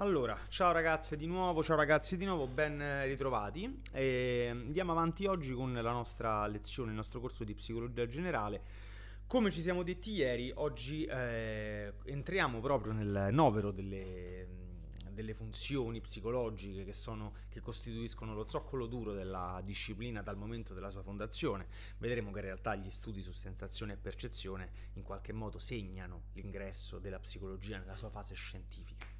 Allora, ciao ragazze di nuovo, ciao ragazzi di nuovo, ben ritrovati. E ehm, andiamo avanti oggi con la nostra lezione, il nostro corso di psicologia generale. Come ci siamo detti ieri, oggi eh, entriamo proprio nel novero delle, delle funzioni psicologiche che, sono, che, costituiscono lo zoccolo duro della disciplina dal momento della sua fondazione. Vedremo che in realtà gli studi su sensazione e percezione in qualche modo segnano l'ingresso della psicologia nella sua fase scientifica.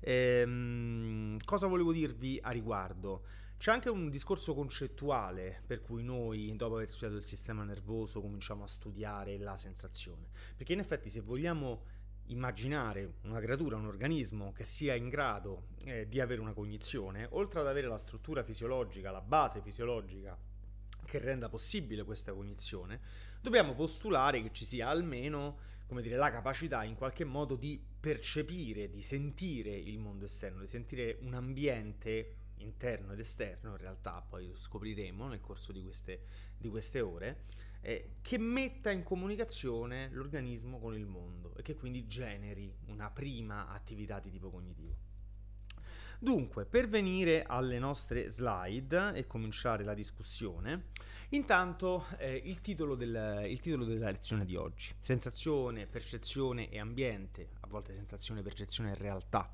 Ehm, cosa volevo dirvi a riguardo? C'è anche un discorso concettuale per cui noi, dopo aver studiato il sistema nervoso, cominciamo a studiare la sensazione. Perché in effetti se vogliamo immaginare una creatura, un organismo che sia in grado eh, di avere una cognizione, oltre ad avere la struttura fisiologica, la base fisiologica che renda possibile questa cognizione, dobbiamo postulare che ci sia almeno come dire, la capacità in qualche modo di percepire, di sentire il mondo esterno, di sentire un ambiente interno ed esterno, in realtà poi lo scopriremo nel corso di queste, di queste ore, eh, che metta in comunicazione l'organismo con il mondo e che quindi generi una prima attività di tipo cognitivo. Dunque, per venire alle nostre slide e cominciare la discussione, intanto eh, il, titolo del, il, titolo della lezione di oggi, sensazione, percezione e ambiente, a volte sensazione, percezione e realtà,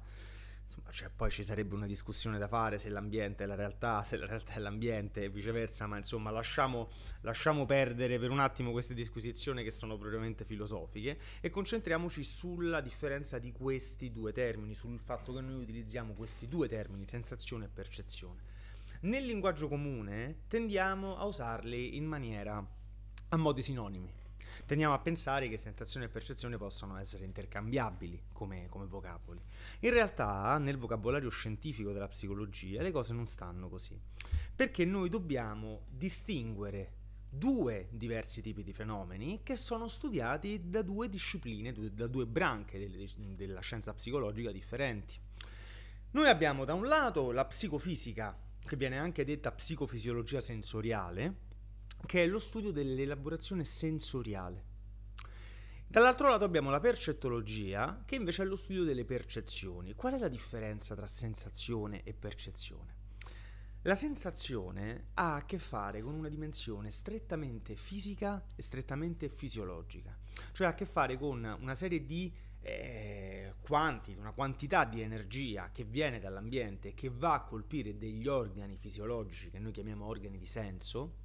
Insomma, cioè, poi ci sarebbe una discussione da fare se l'ambiente è la realtà, se la realtà è l'ambiente e viceversa, ma insomma lasciamo, lasciamo perdere per un attimo queste disquisizioni che sono propriamente filosofiche e concentriamoci sulla differenza di questi due termini, sul fatto che noi utilizziamo questi due termini, sensazione e percezione. Nel linguaggio comune tendiamo a usarli in maniera a modi sinonimi tendiamo a pensare che sensazione e percezione possano essere intercambiabili come, come vocaboli. In realtà, nel vocabolario scientifico della psicologia, le cose non stanno così, perché noi dobbiamo distinguere due diversi tipi di fenomeni che sono studiati da due discipline, da due branche della scienza psicologica differenti. Noi abbiamo da un lato la psicofisica, che viene anche detta psicofisiologia sensoriale, che è lo studio dell'elaborazione sensoriale. Dall'altro lato abbiamo la percettologia, che invece è lo studio delle percezioni. Qual è la differenza tra sensazione e percezione? La sensazione ha a che fare con una dimensione strettamente fisica e strettamente fisiologica, cioè ha a che fare con una serie di eh, quanti, una quantità di energia che viene dall'ambiente che va a colpire degli organi fisiologici che noi chiamiamo organi di senso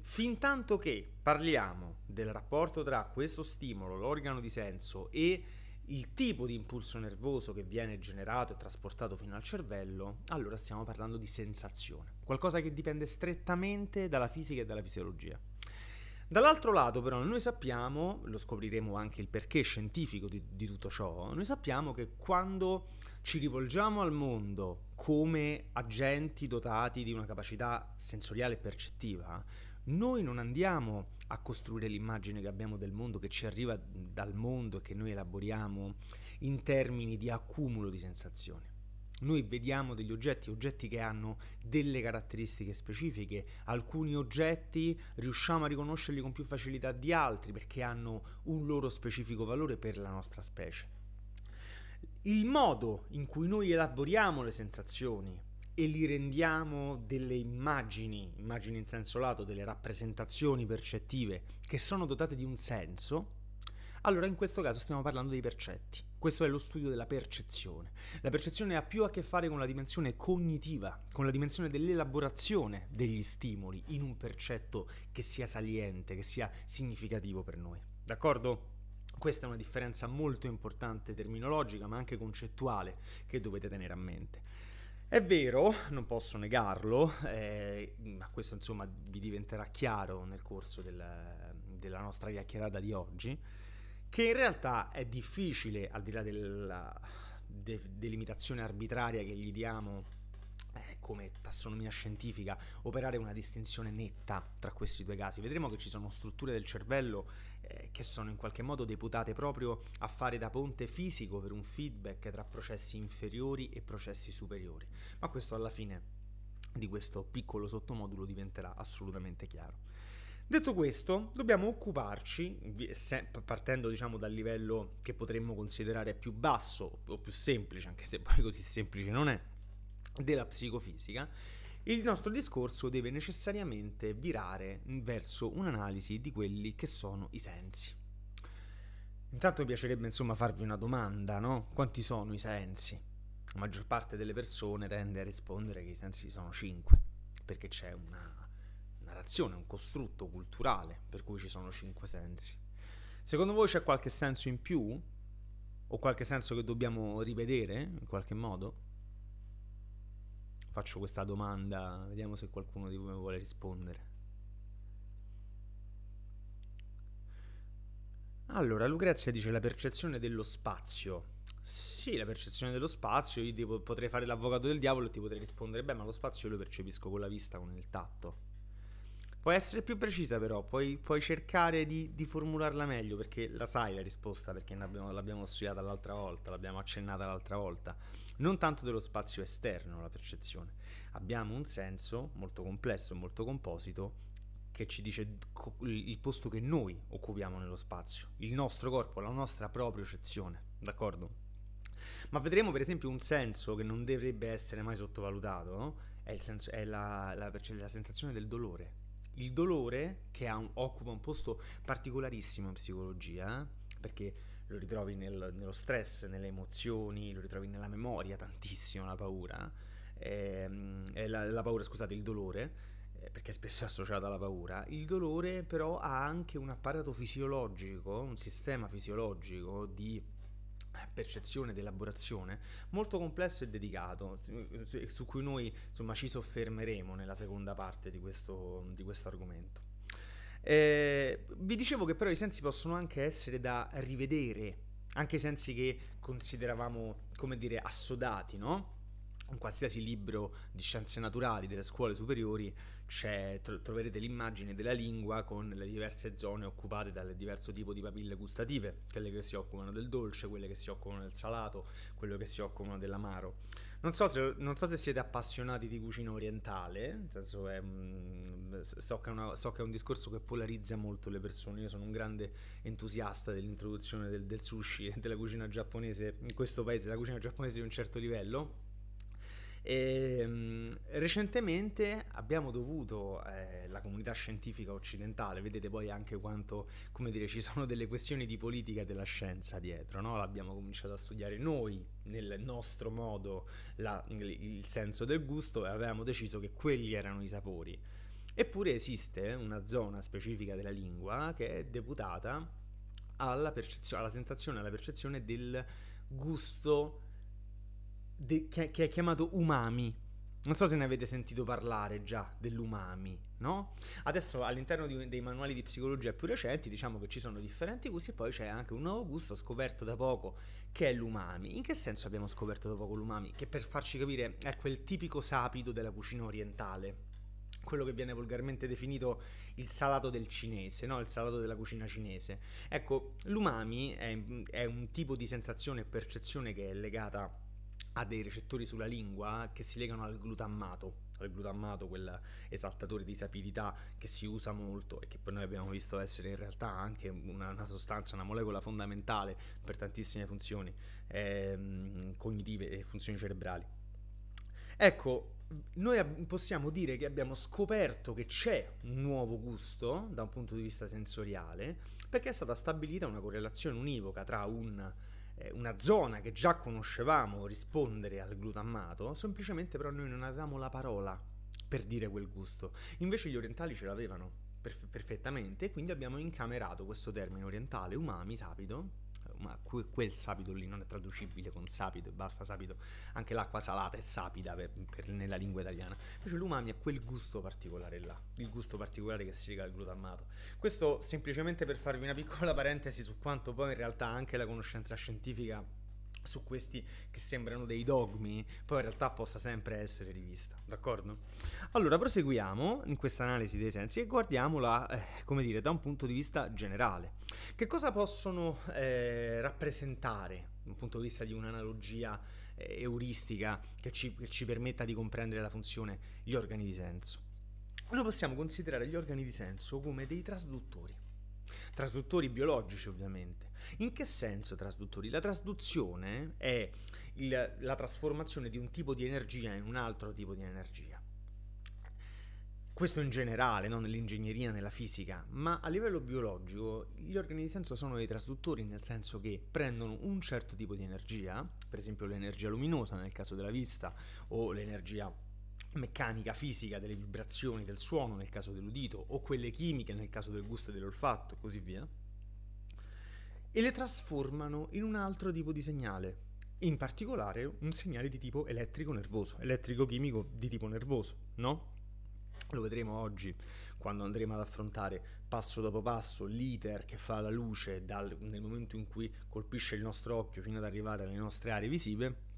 Fin tanto che parliamo del rapporto tra questo stimolo, l'organo di senso e il tipo di impulso nervoso che viene generato e trasportato fino al cervello, allora stiamo parlando di sensazione, qualcosa che dipende strettamente dalla fisica e dalla fisiologia. Dall'altro lato però noi sappiamo, lo scopriremo anche il perché scientifico di, di tutto ciò, noi sappiamo che quando ci rivolgiamo al mondo come agenti dotati di una capacità sensoriale e percettiva, noi non andiamo a costruire l'immagine che abbiamo del mondo, che ci arriva dal mondo e che noi elaboriamo in termini di accumulo di sensazioni. Noi vediamo degli oggetti, oggetti che hanno delle caratteristiche specifiche, alcuni oggetti riusciamo a riconoscerli con più facilità di altri perché hanno un loro specifico valore per la nostra specie. Il modo in cui noi elaboriamo le sensazioni, e li rendiamo delle immagini, immagini in senso lato, delle rappresentazioni percettive che sono dotate di un senso, allora in questo caso stiamo parlando dei percetti. Questo è lo studio della percezione. La percezione ha più a che fare con la dimensione cognitiva, con la dimensione dell'elaborazione degli stimoli in un percetto che sia saliente, che sia significativo per noi. D'accordo? Questa è una differenza molto importante terminologica, ma anche concettuale, che dovete tenere a mente. È vero, non posso negarlo, eh, ma questo insomma vi diventerà chiaro nel corso del, della nostra chiacchierata di oggi, che in realtà è difficile, al di là della de, delimitazione arbitraria che gli diamo eh, come tassonomia scientifica, operare una distinzione netta tra questi due casi. Vedremo che ci sono strutture del cervello eh, che sono in qualche modo deputate proprio a fare da ponte fisico per un feedback tra processi inferiori e processi superiori. Ma questo alla fine di questo piccolo sottomodulo diventerà assolutamente chiaro. Detto questo, dobbiamo occuparci, partendo diciamo dal livello che potremmo considerare più basso o più semplice, anche se poi così semplice non è, della psicofisica il nostro discorso deve necessariamente virare verso un'analisi di quelli che sono i sensi. Intanto mi piacerebbe insomma farvi una domanda, no? Quanti sono i sensi? La maggior parte delle persone tende a rispondere che i sensi sono cinque, perché c'è una narrazione, un costrutto culturale per cui ci sono cinque sensi. Secondo voi c'è qualche senso in più? O qualche senso che dobbiamo rivedere in qualche modo? faccio questa domanda, vediamo se qualcuno di voi mi vuole rispondere. Allora, Lucrezia dice la percezione dello spazio. Sì, la percezione dello spazio, io devo, potrei fare l'avvocato del diavolo e ti potrei rispondere, beh, ma lo spazio io lo percepisco con la vista, con il tatto. Puoi essere più precisa però, puoi, puoi cercare di, di, formularla meglio perché la sai la risposta perché l'abbiamo, l'abbiamo studiata l'altra volta, l'abbiamo accennata l'altra volta. Non tanto dello spazio esterno, la percezione. Abbiamo un senso molto complesso, molto composito che ci dice il posto che noi occupiamo nello spazio, il nostro corpo, la nostra propriocezione, d'accordo? Ma vedremo per esempio un senso che non dovrebbe essere mai sottovalutato, no? Eh? è, senso, è la, la, la sensazione del dolore il dolore, che un, occupa un posto particolarissimo in psicologia, perché lo ritrovi nel, nello stress, nelle emozioni, lo ritrovi nella memoria tantissimo, la paura, eh, la, la paura, scusate, il dolore, eh, perché spesso è associata alla paura, il dolore però ha anche un apparato fisiologico, un sistema fisiologico di percezione ed elaborazione molto complesso e dedicato su cui noi insomma ci soffermeremo nella seconda parte di questo, di questo argomento eh, vi dicevo che però i sensi possono anche essere da rivedere anche i sensi che consideravamo come dire assodati no? in qualsiasi libro di scienze naturali delle scuole superiori tro- troverete l'immagine della lingua con le diverse zone occupate dal diverso tipo di papille gustative, quelle che si occupano del dolce, quelle che si occupano del salato, quelle che si occupano dell'amaro. Non so se, non so se siete appassionati di cucina orientale, nel senso è, so, che è una, so, che è un discorso che polarizza molto le persone, io sono un grande entusiasta dell'introduzione del, del sushi e della cucina giapponese in questo paese, la cucina giapponese di un certo livello e, ehm, recentemente abbiamo dovuto, eh, la comunità scientifica occidentale, vedete poi anche quanto, come dire, ci sono delle questioni di politica della scienza dietro, no? l'abbiamo cominciato a studiare noi nel nostro modo la, il senso del gusto e avevamo deciso che quelli erano i sapori. Eppure esiste una zona specifica della lingua che è deputata alla, alla sensazione, alla percezione del gusto de- che è chiamato umami. Non so se ne avete sentito parlare già dell'umami, no? Adesso all'interno di, dei manuali di psicologia più recenti diciamo che ci sono differenti gusti e poi c'è anche un nuovo gusto scoperto da poco che è l'umami. In che senso abbiamo scoperto da poco l'umami? Che per farci capire è quel tipico sapido della cucina orientale. Quello che viene volgarmente definito il salato del cinese, no? il salato della cucina cinese. Ecco, l'umami è, è un tipo di sensazione e percezione che è legata ha dei recettori sulla lingua che si legano al glutammato, al glutammato, quel esaltatore di sapidità che si usa molto e che poi noi abbiamo visto essere in realtà anche una, una sostanza, una molecola fondamentale per tantissime funzioni eh, cognitive e funzioni cerebrali. Ecco, noi possiamo dire che abbiamo scoperto che c'è un nuovo gusto da un punto di vista sensoriale perché è stata stabilita una correlazione univoca tra un eh, una zona che già conoscevamo rispondere al glutammato, semplicemente però noi non avevamo la parola per dire quel gusto. Invece gli orientali ce l'avevano perf- perfettamente e quindi abbiamo incamerato questo termine orientale, umami, sapido, ma quel sapido lì non è traducibile con sapido e basta sapido, anche l'acqua salata è sapida per, per, nella lingua italiana, invece l'umami è quel gusto particolare là, il gusto particolare che si lega al glutammato. Questo semplicemente per farvi una piccola parentesi su quanto poi in realtà anche la conoscenza scientifica su questi che sembrano dei dogmi, poi in realtà possa sempre essere rivista, d'accordo? Allora, proseguiamo in questa analisi dei sensi e guardiamola, eh, come dire, da un punto di vista generale. Che cosa possono eh, rappresentare un punto di vista di un'analogia eh, euristica che ci, che ci permetta di comprendere la funzione gli organi di senso? Noi possiamo considerare gli organi di senso come dei trasduttori. Trasduttori biologici ovviamente. In che senso trasduttori? La trasduzione è il, la trasformazione di un tipo di energia in un altro tipo di energia. Questo in generale, non nell'ingegneria, nella fisica, ma a livello biologico gli organi di senso sono dei trasduttori nel senso che prendono un certo tipo di energia, per esempio l'energia luminosa nel caso della vista o l'energia meccanica, fisica, delle vibrazioni, del suono nel caso dell'udito o quelle chimiche nel caso del gusto e dell'olfatto e così via, e le trasformano in un altro tipo di segnale, in particolare un segnale di tipo elettrico-nervoso, elettrico-chimico di tipo nervoso, no? lo vedremo oggi quando andremo ad affrontare passo dopo passo l'iter che fa la luce dal, nel momento in cui colpisce il nostro occhio fino ad arrivare alle nostre aree visive.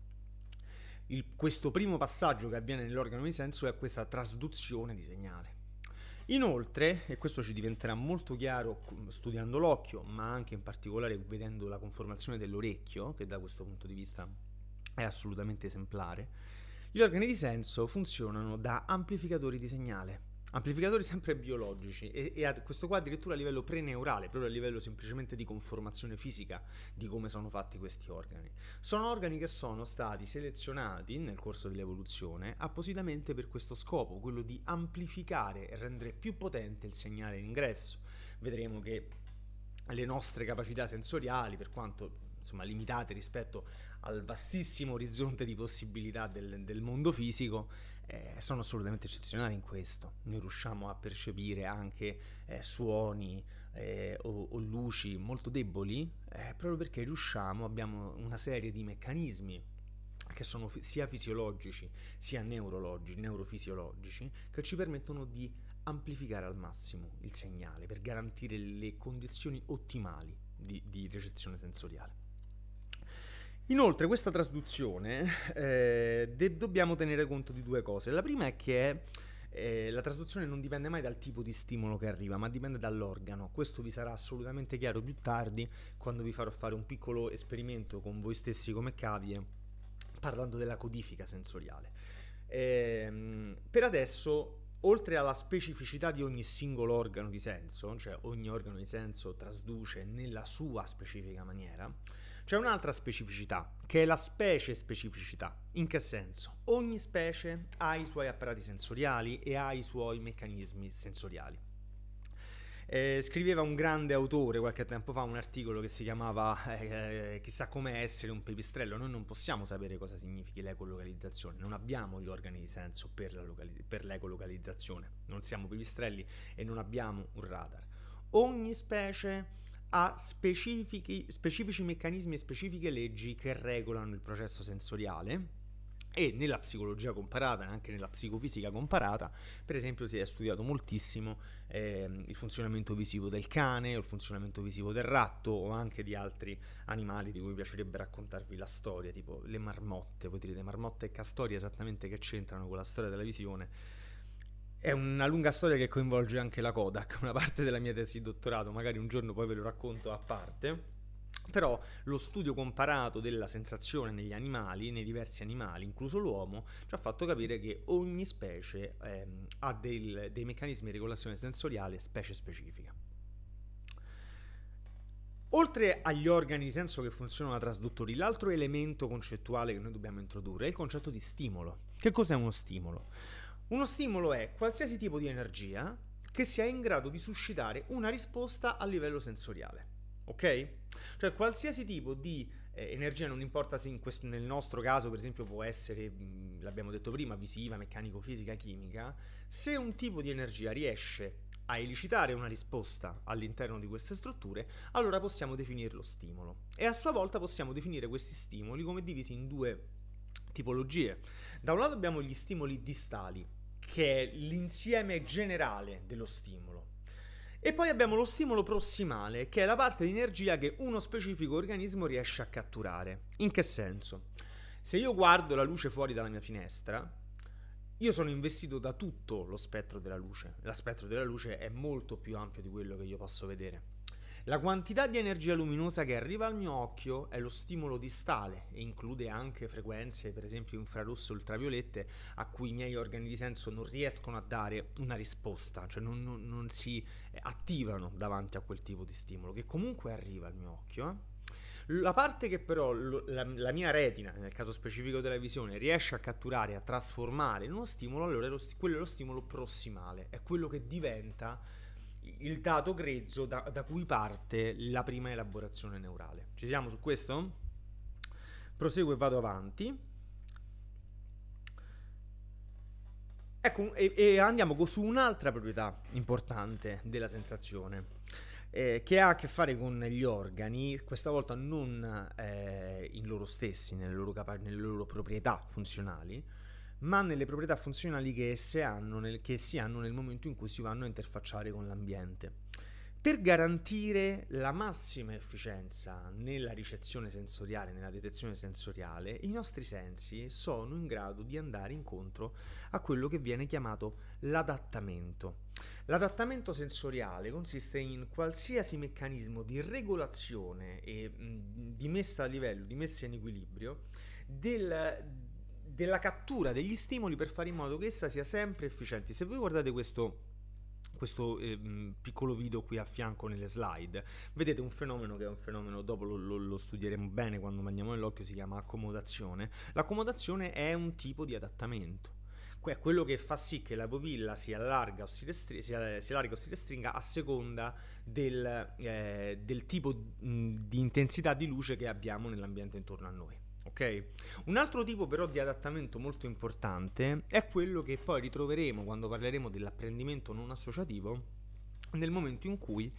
Il, questo primo passaggio che avviene nell'organo di senso è questa trasduzione di segnale. Inoltre, e questo ci diventerà molto chiaro studiando l'occhio, ma anche in particolare vedendo la conformazione dell'orecchio, che da questo punto di vista è assolutamente esemplare, gli organi di senso funzionano da amplificatori di segnale. Amplificatori sempre biologici e, e a questo qua addirittura a livello preneurale, proprio a livello semplicemente di conformazione fisica di come sono fatti questi organi. Sono organi che sono stati selezionati nel corso dell'evoluzione appositamente per questo scopo, quello di amplificare e rendere più potente il segnale in ingresso. Vedremo che le nostre capacità sensoriali, per quanto insomma, limitate rispetto al vastissimo orizzonte di possibilità del, del mondo fisico eh, sono assolutamente eccezionali in questo. Noi riusciamo a percepire anche eh, suoni eh, o, o, luci molto deboli eh, proprio perché riusciamo, abbiamo una serie di meccanismi che sono f- sia fisiologici sia neurologici, neurofisiologici, che ci permettono di amplificare al massimo il segnale per garantire le condizioni ottimali di, di ricezione sensoriale. Inoltre questa trasduzione eh, de- dobbiamo tenere conto di due cose. La prima è che eh, la trasduzione non dipende mai dal tipo di stimolo che arriva, ma dipende dall'organo. Questo vi sarà assolutamente chiaro più tardi quando vi farò fare un piccolo esperimento con voi stessi come cavie parlando della codifica sensoriale. Eh, per adesso oltre alla specificità di ogni singolo organo di senso, cioè ogni organo di senso trasduce nella sua specifica maniera, c'è un'altra specificità, che è la specie specificità. In che senso? Ogni specie ha i suoi apparati sensoriali e ha i suoi meccanismi sensoriali. Eh, scriveva un grande autore qualche tempo fa un articolo che si chiamava eh, eh Chissà come essere un pipistrello. Noi non possiamo sapere cosa significhi l'ecolocalizzazione, non abbiamo gli organi di senso per, locali- per l'ecolocalizzazione. Non siamo pipistrelli e non abbiamo un radar. Ogni specie ha specifici, specifici meccanismi e specifiche leggi che regolano il processo sensoriale e nella psicologia comparata e anche nella psicofisica comparata, per esempio, si è studiato moltissimo eh, il funzionamento visivo del cane, o il funzionamento visivo del ratto, o anche di altri animali di cui piacerebbe raccontarvi la storia, tipo le marmotte. Voi direte marmotte e castoria esattamente che c'entrano con la storia della visione è una lunga storia che coinvolge anche la Kodak, una parte della mia tesi di dottorato, magari un giorno poi ve lo racconto a parte. Però lo studio comparato della sensazione negli animali, nei diversi animali, incluso l'uomo, ci ha fatto capire che ogni specie ehm, ha del, dei meccanismi di regolazione sensoriale specie specifica. Oltre agli organi di senso che funzionano da trasduttori, l'altro elemento concettuale che noi dobbiamo introdurre è il concetto di stimolo. Che cos'è uno stimolo? Uno stimolo è qualsiasi tipo di energia che sia in grado di suscitare una risposta a livello sensoriale. Ok? Cioè qualsiasi tipo di eh, energia, non importa se questo, nel nostro caso per esempio può essere, mh, l'abbiamo detto prima, visiva, meccanico, fisica, chimica, se un tipo di energia riesce a elicitare una risposta all'interno di queste strutture, allora possiamo definirlo stimolo. E a sua volta possiamo definire questi stimoli come divisi in due tipologie. Da un lato abbiamo gli stimoli distali, che è l'insieme generale dello stimolo. E poi abbiamo lo stimolo prossimale, che è la parte di energia che uno specifico organismo riesce a catturare. In che senso? Se io guardo la luce fuori dalla mia finestra, io sono investito da tutto lo spettro della luce. Lo spettro della luce è molto più ampio di quello che io posso vedere. La quantità di energia luminosa che arriva al mio occhio è lo stimolo distale e include anche frequenze, per esempio infrarosse e ultraviolette, a cui i miei organi di senso non riescono a dare una risposta, cioè non, non, non si eh, attivano davanti a quel tipo di stimolo, che comunque arriva al mio occhio. Eh? La parte che però la, la, mia retina, nel caso specifico della visione, riesce a catturare, a trasformare in uno stimolo, allora è sti- quello è lo stimolo prossimale, è quello che diventa il dato grezzo da, da cui parte la prima elaborazione neurale. Ci siamo su questo? Proseguo e vado avanti. Ecco, e, e, andiamo su un'altra proprietà importante della sensazione, eh, che ha a che fare con gli organi, questa volta non eh, in loro stessi, nelle loro, capa- nelle loro proprietà funzionali, ma nelle proprietà funzionali che, esse hanno nel, che si hanno nel momento in cui si vanno a interfacciare con l'ambiente. Per garantire la massima efficienza nella ricezione sensoriale, nella detezione sensoriale, i nostri sensi sono in grado di andare incontro a quello che viene chiamato l'adattamento. L'adattamento sensoriale consiste in qualsiasi meccanismo di regolazione e di messa a livello, di messa in equilibrio del, della cattura degli stimoli per fare in modo che essa sia sempre efficiente. Se voi guardate questo questo eh, piccolo video qui a fianco nelle slide vedete un fenomeno che è un fenomeno dopo lo, lo, lo studieremo bene quando mandiamo nell'occhio si chiama accomodazione l'accomodazione è un tipo di adattamento è quello che fa sì che la pupilla si allarga o si, restri- eh, si, allarga o si restringa a seconda del, eh, del tipo mh, di intensità di luce che abbiamo nell'ambiente intorno a noi. Ok? Un altro tipo però di adattamento molto importante è quello che poi ritroveremo quando parleremo dell'apprendimento non associativo nel momento in cui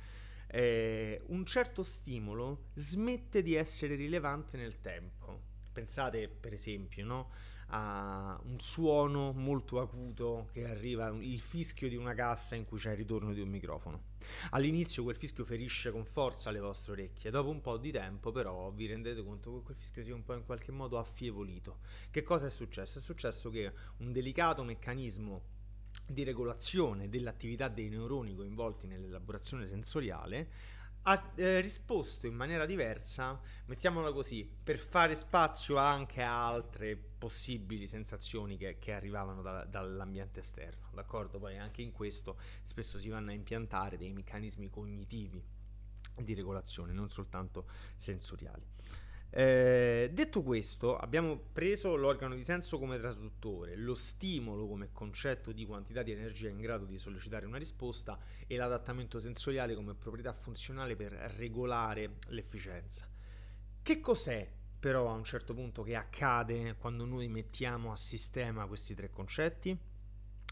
eh, un certo stimolo smette di essere rilevante nel tempo. Pensate per esempio, no? ha un suono molto acuto che arriva, il fischio di una cassa in cui c'è il ritorno di un microfono. All'inizio quel fischio ferisce con forza le vostre orecchie, dopo un po' di tempo però vi rendete conto che quel fischio sia un po' in qualche modo affievolito. Che cosa è successo? È successo che un delicato meccanismo di regolazione dell'attività dei neuroni coinvolti nell'elaborazione sensoriale ha eh, risposto in maniera diversa, mettiamola così, per fare spazio anche a altre possibili sensazioni che, che arrivavano da, dall'ambiente esterno, d'accordo? Poi anche in questo spesso si vanno a impiantare dei meccanismi cognitivi di regolazione, non soltanto sensoriali. Eh, detto questo, abbiamo preso l'organo di senso come traduttore, lo stimolo come concetto di quantità di energia in grado di sollecitare una risposta e l'adattamento sensoriale come proprietà funzionale per regolare l'efficienza. Che cos'è però a un certo punto che accade quando noi mettiamo a sistema questi tre concetti?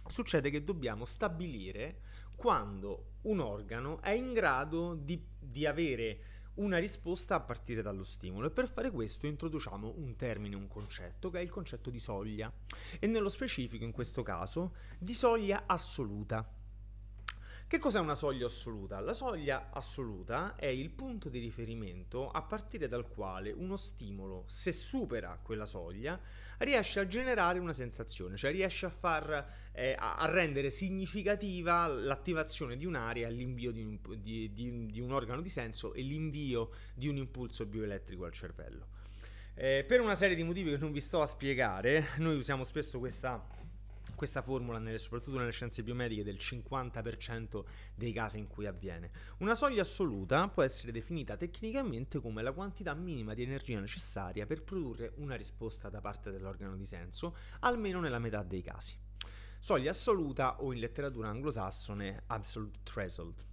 Succede che dobbiamo stabilire quando un organo è in grado di, di avere una risposta a partire dallo stimolo e per fare questo introduciamo un termine, un concetto che è il concetto di soglia e nello specifico in questo caso di soglia assoluta. Che cos'è una soglia assoluta? La soglia assoluta è il punto di riferimento a partire dal quale uno stimolo, se supera quella soglia, riesce a generare una sensazione, cioè riesce a, far, eh, a rendere significativa l'attivazione di un'area, l'invio di un, di, di, di un organo di senso e l'invio di un impulso bioelettrico al cervello. Eh, per una serie di motivi che non vi sto a spiegare, noi usiamo spesso questa questa formula, nelle, soprattutto nelle scienze biomediche, del 50% dei casi in cui avviene. Una soglia assoluta può essere definita tecnicamente come la quantità minima di energia necessaria per produrre una risposta da parte dell'organo di senso, almeno nella metà dei casi. Soglia assoluta o in letteratura anglosassone absolute threshold.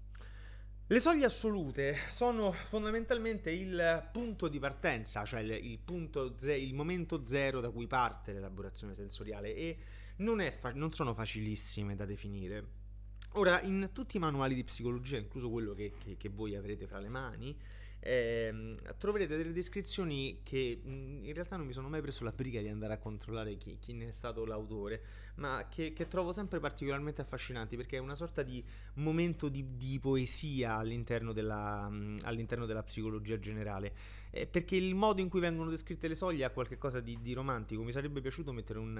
Le soglie assolute sono fondamentalmente il punto di partenza, cioè il, punto ze- il momento zero da cui parte l'elaborazione sensoriale e non, fa- non sono facilissime da definire. Ora, in tutti i manuali di psicologia, incluso quello che, che, che voi avrete fra le mani, ehm, troverete delle descrizioni che mm, in realtà non mi sono mai preso la briga di andare a controllare chi, chi ne è stato l'autore, ma che, che, trovo sempre particolarmente affascinanti perché è una sorta di momento di, di poesia all'interno della, all'interno della, psicologia generale. Eh, perché il modo in cui vengono descritte le soglie ha qualcosa di, di, romantico. Mi sarebbe piaciuto mettere un,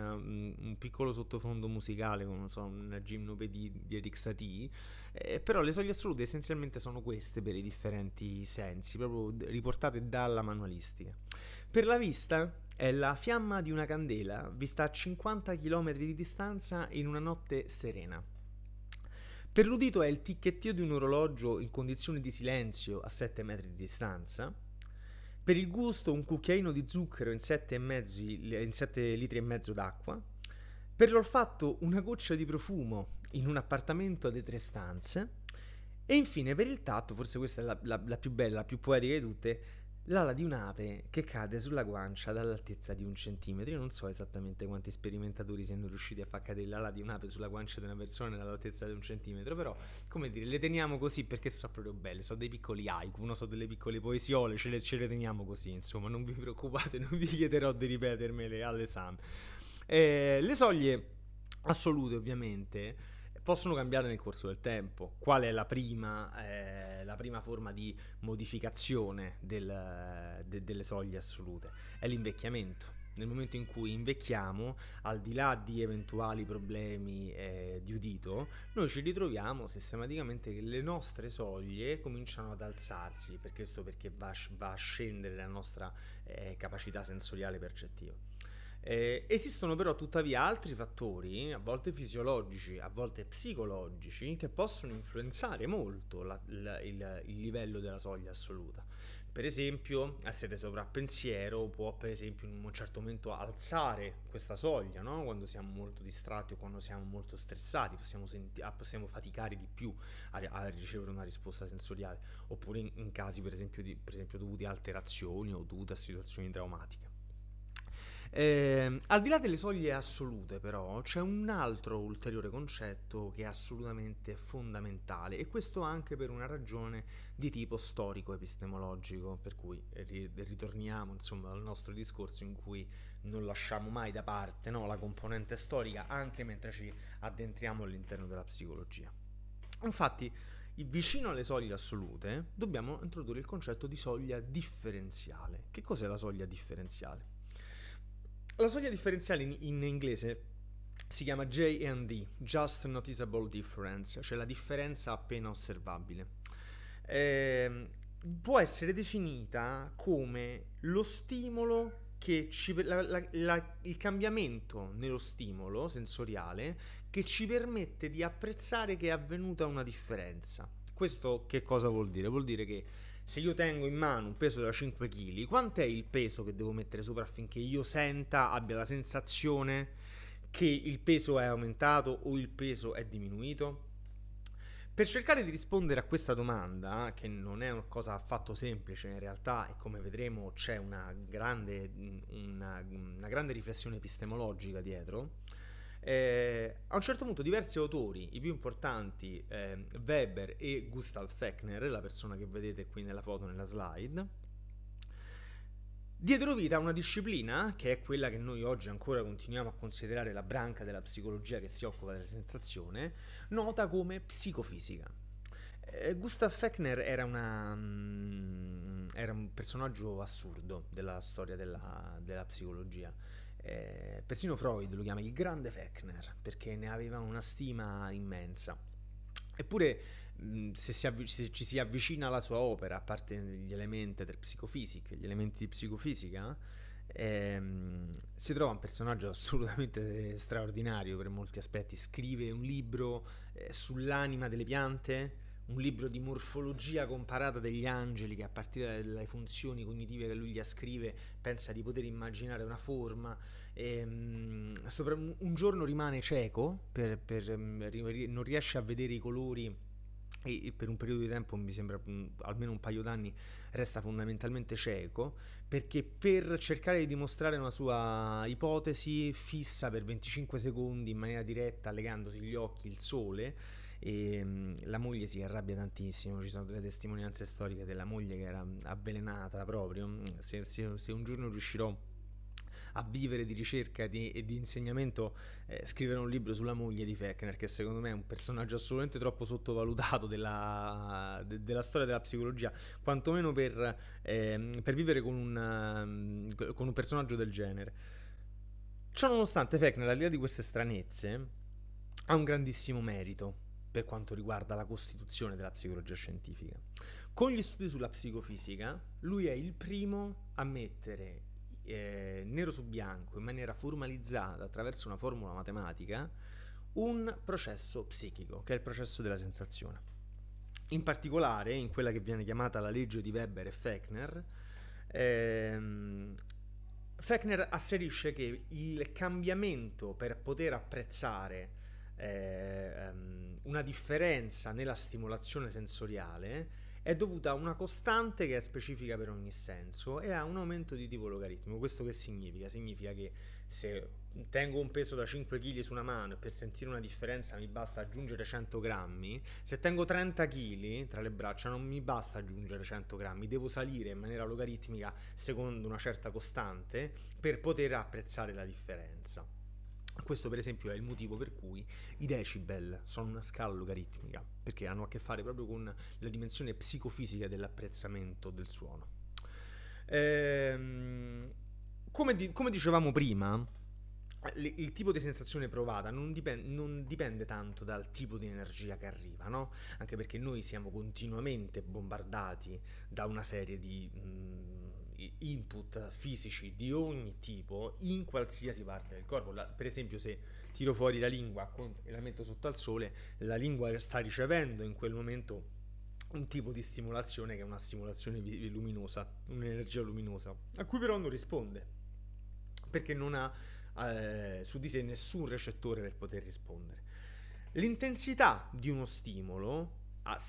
un piccolo sottofondo musicale, come non so, una gimnopedia di Eric Satie. Eh, però le soglie assolute essenzialmente sono queste per i differenti sensi, proprio riportate dalla manualistica. Per la vista, è la fiamma di una candela vista a 50 km di distanza in una notte serena. Per l'udito è il ticchettio di un orologio in condizioni di silenzio a 7 metri di distanza. Per il gusto un cucchiaino di zucchero in 7, mezzo, in 7 litri e mezzo d'acqua. Per l'olfatto una goccia di profumo in un appartamento a tre stanze. E infine per il tatto, forse questa è la, la, la più bella, la più poetica di tutte, L'ala di un'ape che cade sulla guancia dall'altezza di un centimetro. Io non so esattamente quanti sperimentatori siano riusciti a far cadere l'ala di un'ape sulla guancia di una persona dall'altezza di un centimetro, però, come dire, le teniamo così perché sono proprio belle, sono dei piccoli haiku, no? sono delle piccole poesiole, ce le, ce le teniamo così, insomma, non vi preoccupate, non vi chiederò di ripetermele all'esame. Eh, le soglie assolute, ovviamente, possono cambiare nel corso del tempo. Qual è la prima, eh, la prima forma di modificazione del, de, delle soglie assolute? È l'invecchiamento. Nel momento in cui invecchiamo, al di là di eventuali problemi eh, di udito, noi ci ritroviamo sistematicamente che le nostre soglie cominciano ad alzarsi, perché questo perché va, va a scendere la nostra eh, capacità sensoriale percettiva. Eh, esistono però tuttavia altri fattori, a volte fisiologici, a volte psicologici, che possono influenzare molto la, la, il, il livello della soglia assoluta. Per esempio, essere sovrappensiero può, per esempio, in un certo momento alzare questa soglia, no? quando siamo molto distratti o quando siamo molto stressati, possiamo, senti- ah, possiamo faticare di più a, a, ricevere una risposta sensoriale, oppure in, in casi, per esempio, di, per esempio, dovuti a alterazioni o dovute a situazioni traumatiche. Eh, al di là delle soglie assolute, però, c'è un altro ulteriore concetto che è assolutamente fondamentale, e questo anche per una ragione di tipo storico-epistemologico, per cui ritorniamo insomma, al nostro discorso in cui non lasciamo mai da parte no, la componente storica, anche mentre ci addentriamo all'interno della psicologia. Infatti, vicino alle soglie assolute, dobbiamo introdurre il concetto di soglia differenziale. Che cos'è la soglia differenziale? La soglia differenziale in, in inglese si chiama J&D, Just Noticeable Difference, cioè la differenza appena osservabile. Eh, può essere definita come lo stimolo che ci, la, la, la, il cambiamento nello stimolo sensoriale che ci permette di apprezzare che è avvenuta una differenza. Questo che cosa vuol dire? Vuol dire che se io tengo in mano un peso da 5 kg, quant'è il peso che devo mettere sopra affinché io senta, abbia la sensazione che il peso è aumentato o il peso è diminuito? Per cercare di rispondere a questa domanda, che non è una cosa affatto semplice in realtà e come vedremo c'è una grande, una, una grande riflessione epistemologica dietro, eh, a un certo punto diversi autori, i più importanti eh, Weber e Gustav Fechner, la persona che vedete qui nella foto, nella slide, diedero vita a una disciplina che è quella che noi oggi ancora continuiamo a considerare la branca della psicologia che si occupa della sensazione, nota come psicofisica. Eh, Gustav Fechner era, una, mm, era, un personaggio assurdo della storia della, della psicologia eh, persino Freud lo chiama il grande Fechner perché ne aveva una stima immensa. Eppure se, si avvi- se ci si avvicina alla sua opera, a parte gli elementi del psicofisica, gli elementi di psicofisica, ehm, si trova un personaggio assolutamente straordinario per molti aspetti. Scrive un libro eh, sull'anima delle piante, un libro di morfologia comparata degli angeli che a partire dalle funzioni cognitive che lui gli ascrive pensa di poter immaginare una forma. E, um, sopra, un giorno rimane cieco per, per, um, non riesce a vedere i colori e per un periodo di tempo, mi sembra mm, almeno un paio d'anni, resta fondamentalmente cieco perché per cercare di dimostrare una sua ipotesi fissa per 25 secondi in maniera diretta legandosi gli occhi il sole e ehm, la moglie si arrabbia tantissimo, ci sono delle testimonianze storiche della moglie che era avvelenata proprio, se, se, se un giorno riuscirò a vivere di ricerca di, e di insegnamento, eh, scrivere un libro sulla moglie di Fechner, che secondo me è un personaggio assolutamente troppo sottovalutato della, de, della storia della psicologia, quantomeno per, eh, per vivere con un, ehm, con un personaggio del genere. Ciò nonostante, Fechner, al di là di queste stranezze, ha un grandissimo merito per quanto riguarda la costituzione della psicologia scientifica. Con gli studi sulla psicofisica, lui è il primo a mettere eh, nero su bianco, in maniera formalizzata, attraverso una formula matematica, un processo psichico, che è il processo della sensazione. In particolare, in quella che viene chiamata la legge di Weber e Fechner, ehm, Fechner asserisce che il cambiamento per poter apprezzare eh, ehm, una differenza nella stimolazione sensoriale è dovuta a una costante che è specifica per ogni senso e a un aumento di tipo logaritmo. Questo che significa? Significa che se tengo un peso da 5 kg su una mano e per sentire una differenza mi basta aggiungere 100 grammi, se tengo 30 kg tra le braccia non mi basta aggiungere 100 grammi, devo salire in maniera logaritmica secondo una certa costante per poter apprezzare la differenza. Questo per esempio è il motivo per cui i decibel sono una scala logaritmica, perché hanno a che fare proprio con la dimensione psicofisica dell'apprezzamento del suono. Ehm, come, di- come dicevamo prima, il tipo di sensazione provata non dipende, non dipende, tanto dal tipo di energia che arriva, no? Anche perché noi siamo continuamente bombardati da una serie di mh, mm, input fisici di ogni tipo in qualsiasi parte del corpo. La, per esempio, se tiro fuori la lingua e la metto sotto al sole, la lingua sta ricevendo in quel momento un tipo di stimolazione che è una stimolazione luminosa, un'energia luminosa, a cui però non risponde perché non ha eh, su di sé nessun recettore per poter rispondere. L'intensità di uno stimolo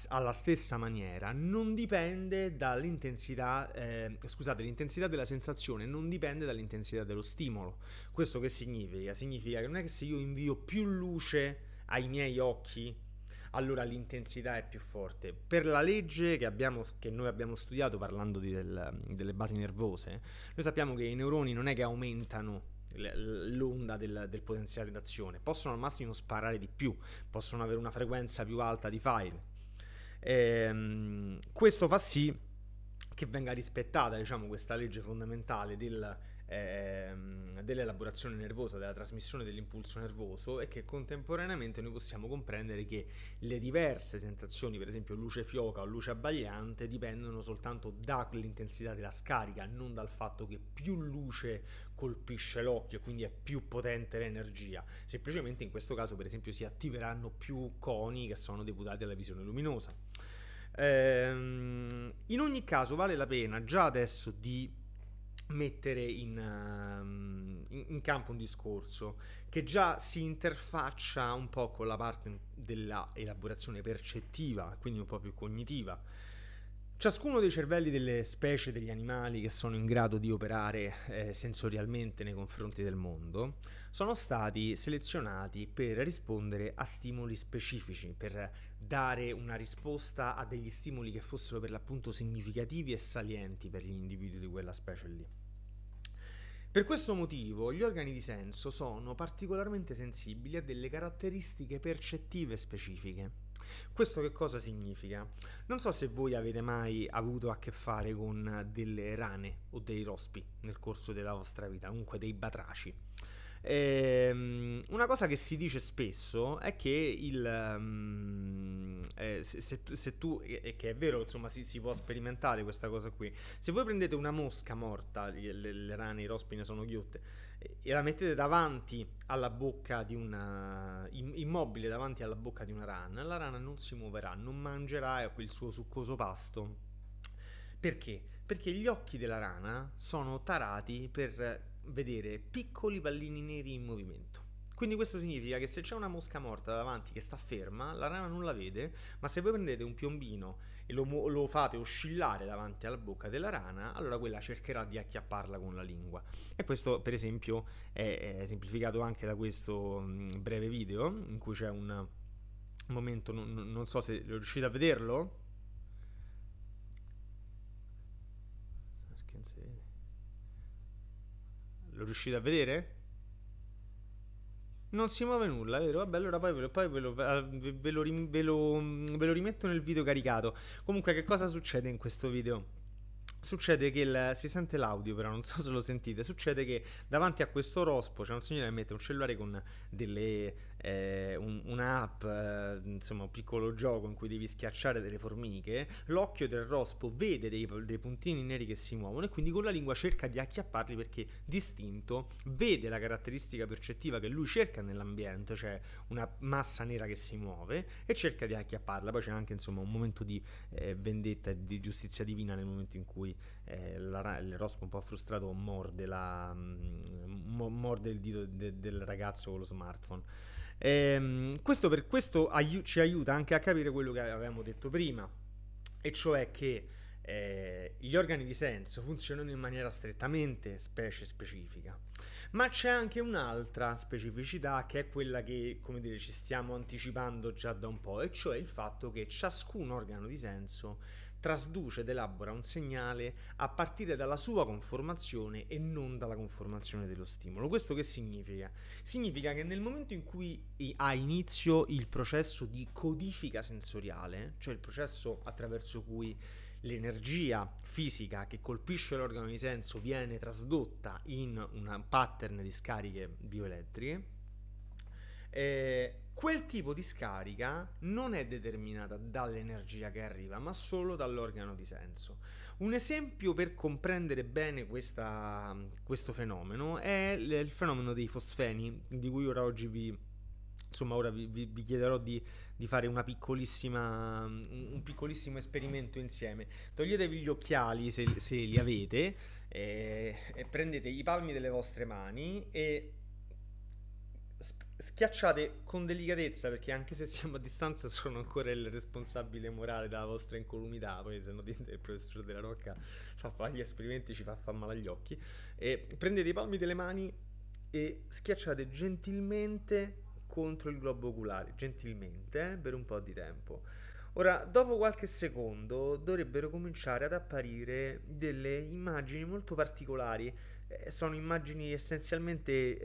alla stessa maniera non dipende dall'intensità eh, scusate l'intensità della sensazione non dipende dall'intensità dello stimolo questo che significa significa che non è che se io invio più luce ai miei occhi allora l'intensità è più forte. Per la legge che, abbiamo, che noi abbiamo studiato parlando del, delle basi nervose, noi sappiamo che i neuroni non è che aumentano l'onda del, del potenziale d'azione, possono al massimo sparare di più, possono avere una frequenza più alta di file, Ehm, questo fa sì che venga rispettata diciamo, questa legge fondamentale del ehm, dell'elaborazione nervosa, della trasmissione dell'impulso nervoso e che contemporaneamente noi possiamo comprendere che le diverse sensazioni, per esempio luce fioca o luce abbagliante, dipendono soltanto dall'intensità della scarica, non dal fatto che più luce colpisce l'occhio e quindi è più potente l'energia. Semplicemente in questo caso, per esempio, si attiveranno più coni che sono deputati alla visione luminosa. Ehm, in ogni caso vale la pena già adesso di mettere ehm, in, in, campo un discorso che già si interfaccia un po' con la parte dell'elaborazione percettiva, quindi un po' più cognitiva. Ciascuno dei cervelli delle specie degli animali che sono in grado di operare eh, sensorialmente nei confronti del mondo sono stati selezionati per rispondere a stimoli specifici, per dare una risposta a degli stimoli che fossero per l'appunto significativi e salienti per gli individui di quella specie lì. Per questo motivo gli organi di senso sono particolarmente sensibili a delle caratteristiche percettive specifiche. Questo che cosa significa? Non so se voi avete mai avuto a che fare con delle rane o dei rospi nel corso della vostra vita, comunque dei batraci. Ehm, una cosa che si dice spesso è che il... Um, eh, se, se, tu... Se tu eh, che è vero, insomma, si, si, può sperimentare questa cosa qui. Se voi prendete una mosca morta, le, le, rane, i rospine sono ghiotte, e la mettete davanti alla bocca di una... immobile davanti alla bocca di una rana, la rana non si muoverà, non mangerà quel suo succoso pasto. Perché? Perché gli occhi della rana sono tarati per vedere piccoli pallini neri in movimento. Quindi questo significa che se c'è una mosca morta davanti che sta ferma, la rana non la vede, ma se voi prendete un piombino e lo, lo, fate oscillare davanti alla bocca della rana, allora quella cercherà di acchiapparla con la lingua. E questo per esempio è, è semplificato anche da questo breve video in cui c'è un momento, non, non so se riuscite a vederlo, Lo riuscite a vedere? Non si muove nulla, vero? Vabbè, allora poi, ve lo, poi ve, lo, ve, lo, mm, ve, lo, rimetto nel video caricato. Comunque, che cosa succede in questo video? Succede che il, si sente l'audio, però non so se lo sentite. Succede che davanti a questo rospo c'è un signore che mette un cellulare con delle eh, un, un'app, eh, insomma un piccolo gioco in cui devi schiacciare delle formiche, l'occhio del rospo vede dei, dei puntini neri che si muovono e quindi con la lingua cerca di acchiapparli perché distinto vede la caratteristica percettiva che lui cerca nell'ambiente, cioè una massa nera che si muove e cerca di acchiapparla. Poi c'è anche insomma un momento di eh, vendetta e di giustizia divina nel momento in cui eh, la, il rospo un po' frustrato morde, la, mh, mm, morde il dito de, del ragazzo con lo smartphone. Ehm, questo per questo ai- ci aiuta anche a capire quello che avevamo detto prima, e cioè che eh, gli organi di senso funzionano in maniera strettamente specie specifica, ma c'è anche un'altra specificità che è quella che, come dire, ci stiamo anticipando già da un po', e cioè il fatto che ciascun organo di senso trasduce ed elabora un segnale a partire dalla sua conformazione e non dalla conformazione dello stimolo. Questo che significa? Significa che nel momento in cui ha inizio il processo di codifica sensoriale, cioè il processo attraverso cui l'energia fisica che colpisce l'organo di senso viene trasdotta in un pattern di scariche bioelettriche, eh, quel tipo di scarica non è determinata dall'energia che arriva, ma solo dall'organo di senso. Un esempio per comprendere bene questa, questo fenomeno è il fenomeno dei fosfeni, di cui ora oggi vi, insomma, ora vi, vi, vi chiederò di, di fare un piccolissimo esperimento insieme. Toglietevi gli occhiali se, se li avete, eh, prendete i palmi delle vostre mani e schiacciate con delicatezza perché anche se siamo a distanza sono ancora il responsabile morale della vostra incolumità poi se no dite il professore della Rocca fa fare gli esperimenti ci fa far male agli occhi e prendete i palmi delle mani e schiacciate gentilmente contro il globo oculare gentilmente eh, per un po' di tempo Ora, dopo qualche secondo dovrebbero cominciare ad apparire delle immagini molto particolari eh, sono immagini essenzialmente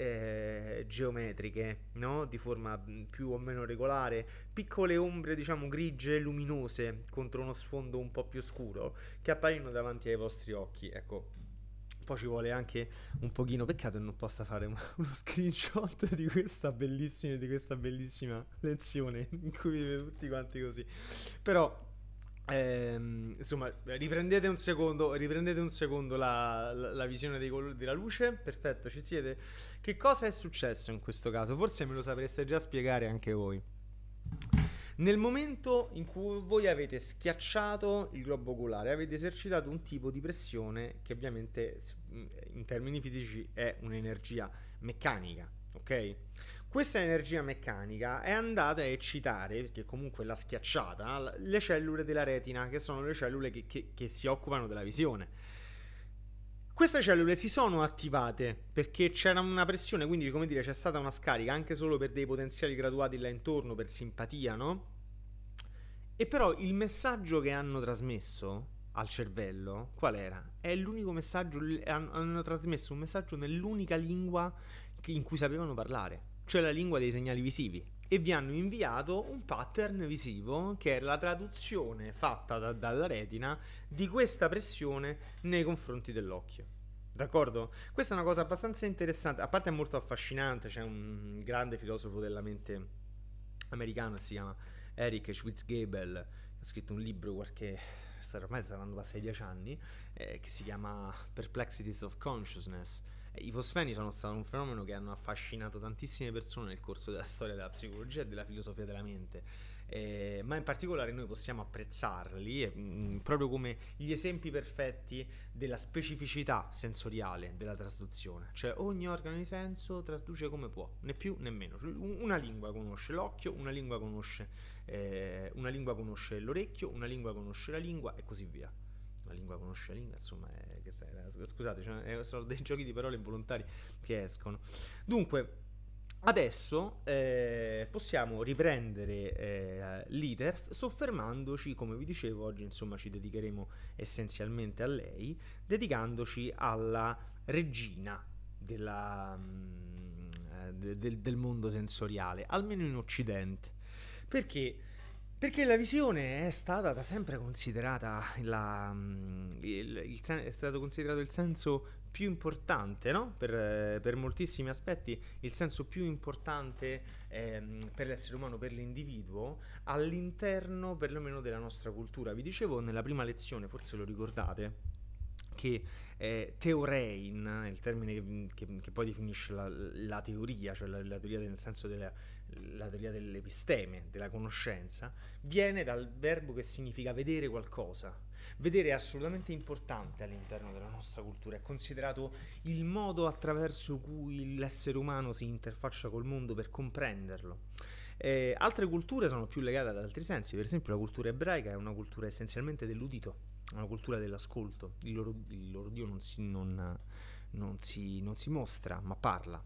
eh, geometriche, no? di forma mm, più o meno regolare, piccole ombre diciamo grigie luminose contro uno sfondo un po' più scuro che appaiono davanti ai vostri occhi. Ecco, poi ci vuole anche un pochino peccato che non possa fare uno screenshot di questa bellissima, di questa bellissima lezione in cui vive tutti quanti così. Però Ehm, insomma, riprendete un secondo, riprendete un secondo la, la, la visione colori, della luce. Perfetto, ci siete. Che cosa è successo in questo caso? Forse me lo sapreste già spiegare anche voi. Nel momento in cui voi avete schiacciato il globo oculare, avete esercitato un tipo di pressione che ovviamente in termini fisici è un'energia meccanica, ok? Questa energia meccanica è andata a eccitare, perché comunque l'ha schiacciata, le cellule della retina, che sono le cellule che, che, che si occupano della visione. Queste cellule si sono attivate perché c'era una pressione, quindi come dire c'è stata una scarica anche solo per dei potenziali graduati là intorno, per simpatia, no? E però il messaggio che hanno trasmesso al cervello, qual era? È l'unico messaggio, hanno, hanno trasmesso un messaggio nell'unica lingua in cui sapevano parlare cioè la lingua dei segnali visivi, e vi hanno inviato un pattern visivo che è la traduzione fatta da, dalla retina di questa pressione nei confronti dell'occhio. D'accordo? Questa è una cosa abbastanza interessante, a parte è molto affascinante, c'è un grande filosofo della mente americano, si chiama Eric Schwitzgebel, ha scritto un libro qualche ormai saranno passati dieci anni, eh, che si chiama Perplexities of Consciousness, eh, I fosfeni sono stati un fenomeno che hanno affascinato tantissime persone nel corso della storia della psicologia e della filosofia della mente, eh, ma in particolare noi possiamo apprezzarli eh, mm, proprio come gli esempi perfetti della specificità sensoriale della trasduzione, cioè ogni organo di senso trasduce come può, né più né meno. Cioè, una lingua conosce l'occhio, una lingua conosce, eh, una lingua conosce l'orecchio, una lingua conosce la lingua e così via la lingua conosce la lingua, insomma, è, che è, scusate, cioè, sono dei giochi di parole involontari che escono. Dunque, Adesso eh, possiamo riprendere eh, l'iter soffermandoci, come vi dicevo, oggi insomma ci dedicheremo essenzialmente a lei, dedicandoci alla regina della, mh, mm, eh, de, del, del mondo sensoriale, almeno in Occidente. Perché perché la visione è stata da sempre considerata la, mm, il, il, è stato considerato il senso più importante, no? per, per, moltissimi aspetti, il senso più importante ehm, per l'essere umano, per l'individuo, all'interno perlomeno della nostra cultura. Vi dicevo nella prima lezione, forse lo ricordate, che eh, teorein, il termine che, che, che poi definisce la, la teoria, cioè la, la, teoria nel senso della la teoria dell'episteme, della conoscenza, viene dal verbo che significa vedere qualcosa. Vedere è assolutamente importante all'interno della nostra cultura, è considerato il modo attraverso cui l'essere umano si interfaccia col mondo per comprenderlo. Eh, altre culture sono più legate ad altri sensi, per esempio la cultura ebraica è una cultura essenzialmente dell'udito, una cultura dell'ascolto, il loro, il loro Dio non si, non, non, si, non si mostra ma parla.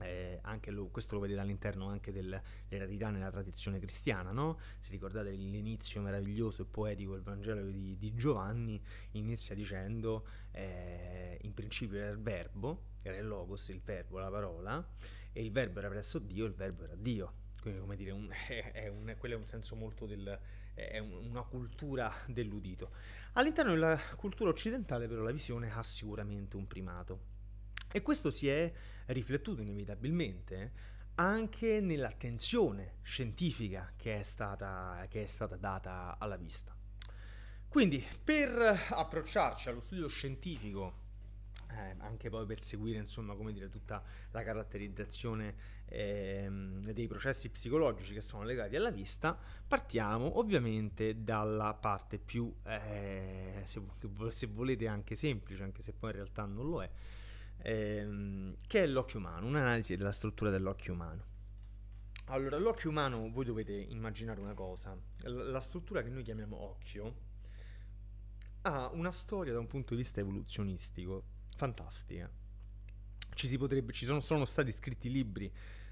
Eh, lo, questo lo vedete all'interno anche dell'eredità nella tradizione cristiana, no? Se ricordate l'inizio meraviglioso e poetico del Vangelo di, di Giovanni, inizia dicendo eh, in principio era il verbo, era il logos, il verbo, la parola, e il verbo era presso Dio, il verbo era Dio. Quindi, come dire, un, è, è un, quello è un senso molto del... è un, una cultura dell'udito. All'interno della cultura occidentale, però, la visione ha sicuramente un primato e questo si è riflettuto inevitabilmente anche nell'attenzione scientifica che è stata, che è stata data alla vista. Quindi per approcciarci allo studio scientifico eh, anche poi per seguire insomma come dire tutta la caratterizzazione eh, dei processi psicologici che sono legati alla vista partiamo ovviamente dalla parte più eh, se, se volete anche semplice anche se poi in realtà non lo è ehm, che è l'occhio umano, un'analisi della struttura dell'occhio umano. Allora, l'occhio umano, voi dovete immaginare una cosa, la struttura che noi chiamiamo occhio ha una storia da un punto di vista evoluzionistico fantastica. Ci, potrebbe, ci sono, sono, stati scritti libri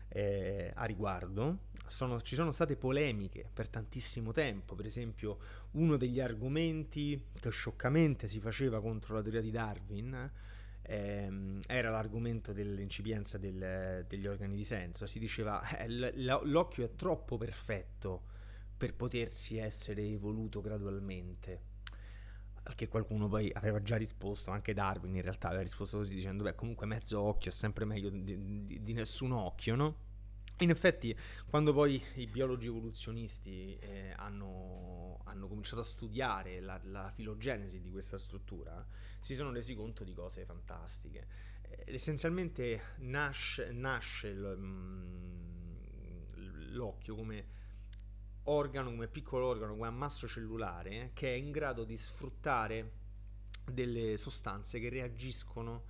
eh, a riguardo, sono, ci sono state polemiche per tantissimo tempo, per esempio uno degli argomenti che scioccamente si faceva contro la teoria di Darwin ehm, era l'argomento dell'incipienza del, degli organi di senso. Si diceva eh, l'occhio è troppo perfetto per potersi essere evoluto gradualmente. Al che qualcuno poi aveva già risposto, anche Darwin in realtà aveva risposto così dicendo, beh comunque mezzo occhio è sempre meglio di, di, di nessun occhio, no? In effetti, quando poi i biologi evoluzionisti eh, hanno, hanno, cominciato a studiare la, la, filogenesi di questa struttura, si sono resi conto di cose fantastiche. Eh, essenzialmente nasce, nasce mm, l'occhio come organo, come piccolo organo, come ammasso cellulare che è in grado di sfruttare delle sostanze che reagiscono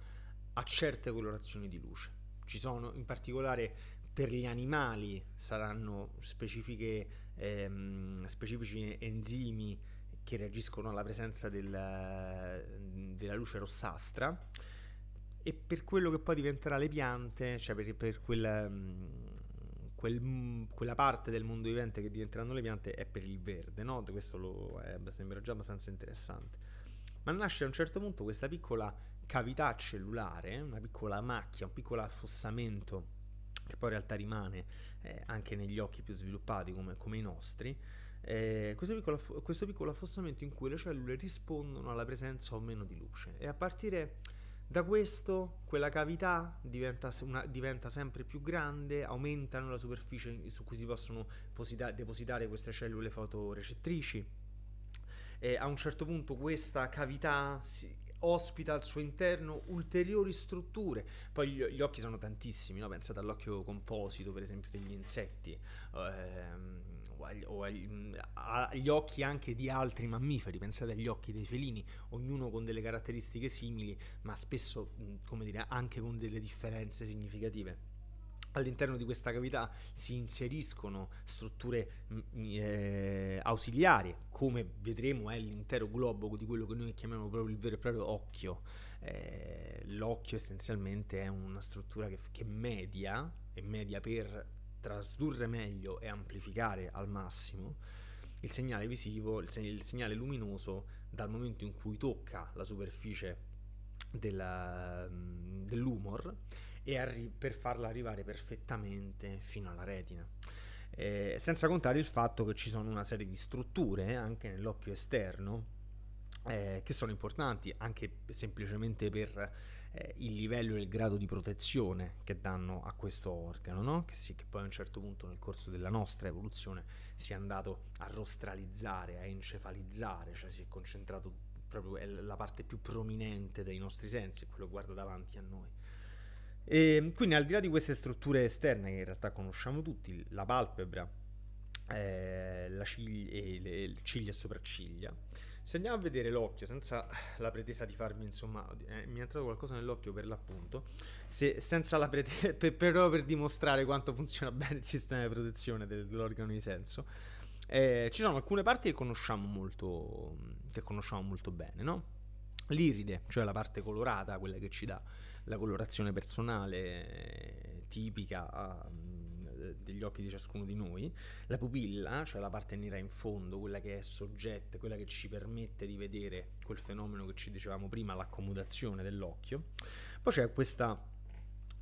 a certe colorazioni di luce. Ci sono in particolare per gli animali saranno ehm, specifici enzimi che reagiscono alla presenza del, della luce rossastra e per quello che poi diventerà le piante, cioè per, per quella, quel, quella parte del mondo vivente che diventeranno le piante è per il verde, no? questo lo, è, sembra già abbastanza interessante. Ma nasce a un certo punto questa piccola cavità cellulare, una piccola macchia, un piccolo affossamento che poi in realtà rimane eh, anche negli occhi più sviluppati come, come i nostri, eh, questo, piccolo, questo piccolo affossamento in cui le cellule rispondono alla presenza o meno di luce e a partire da questo quella cavità diventa, una, diventa, sempre più grande, aumentano la superficie su cui si possono posita- depositare queste cellule fotorecettrici. E a un certo punto questa cavità si ospita al suo interno ulteriori strutture. Poi gli, gli occhi sono tantissimi, no? pensate all'occhio composito per esempio degli insetti ehm, o, agli, o agli, agli, occhi anche di altri mammiferi, pensate agli occhi dei felini, ognuno con delle caratteristiche simili ma spesso come dire anche con delle differenze significative. All'interno di questa cavità si inseriscono strutture mm, mm, eh, ausiliarie, come vedremo è l'intero globo di quello che noi chiamiamo proprio il vero e proprio occhio. Eh, l'occhio essenzialmente è una struttura che, che media, e media per trasdurre meglio e amplificare al massimo il segnale visivo, il, seg- il segnale luminoso dal momento in cui tocca la superficie della, mm, dell'umor e arri- per farla arrivare perfettamente fino alla retina. Eh, senza contare il fatto che ci sono una serie di strutture eh, anche nell'occhio esterno eh, che sono importanti anche semplicemente per eh, il livello e il grado di protezione che danno a questo organo, no? che, sì, che poi a un certo punto nel corso della nostra evoluzione si è andato a rostralizzare, a encefalizzare, cioè si è concentrato proprio è la parte più prominente dei nostri sensi, quello che guarda davanti a noi. E ehm, quindi al di là di queste strutture esterne che in realtà conosciamo tutti, la palpebra, eh, la ciglia, le, le ciglia e sopracciglia, se andiamo a vedere l'occhio, senza la pretesa di farmi, insomma, eh, mi è entrato qualcosa nell'occhio per l'appunto, se, senza la pretesa, per, però per dimostrare quanto funziona bene il sistema di protezione del, dell'organo di senso, eh, ci sono alcune parti che conosciamo molto, che conosciamo molto bene, no? L'iride, cioè la parte colorata, quella che ci dà la colorazione personale eh, tipica mm, degli occhi di ciascuno di noi, la pupilla, cioè la parte nera in fondo, quella che è soggetta, quella che ci permette di vedere quel fenomeno che ci dicevamo prima, l'accomodazione dell'occhio. Poi c'è questa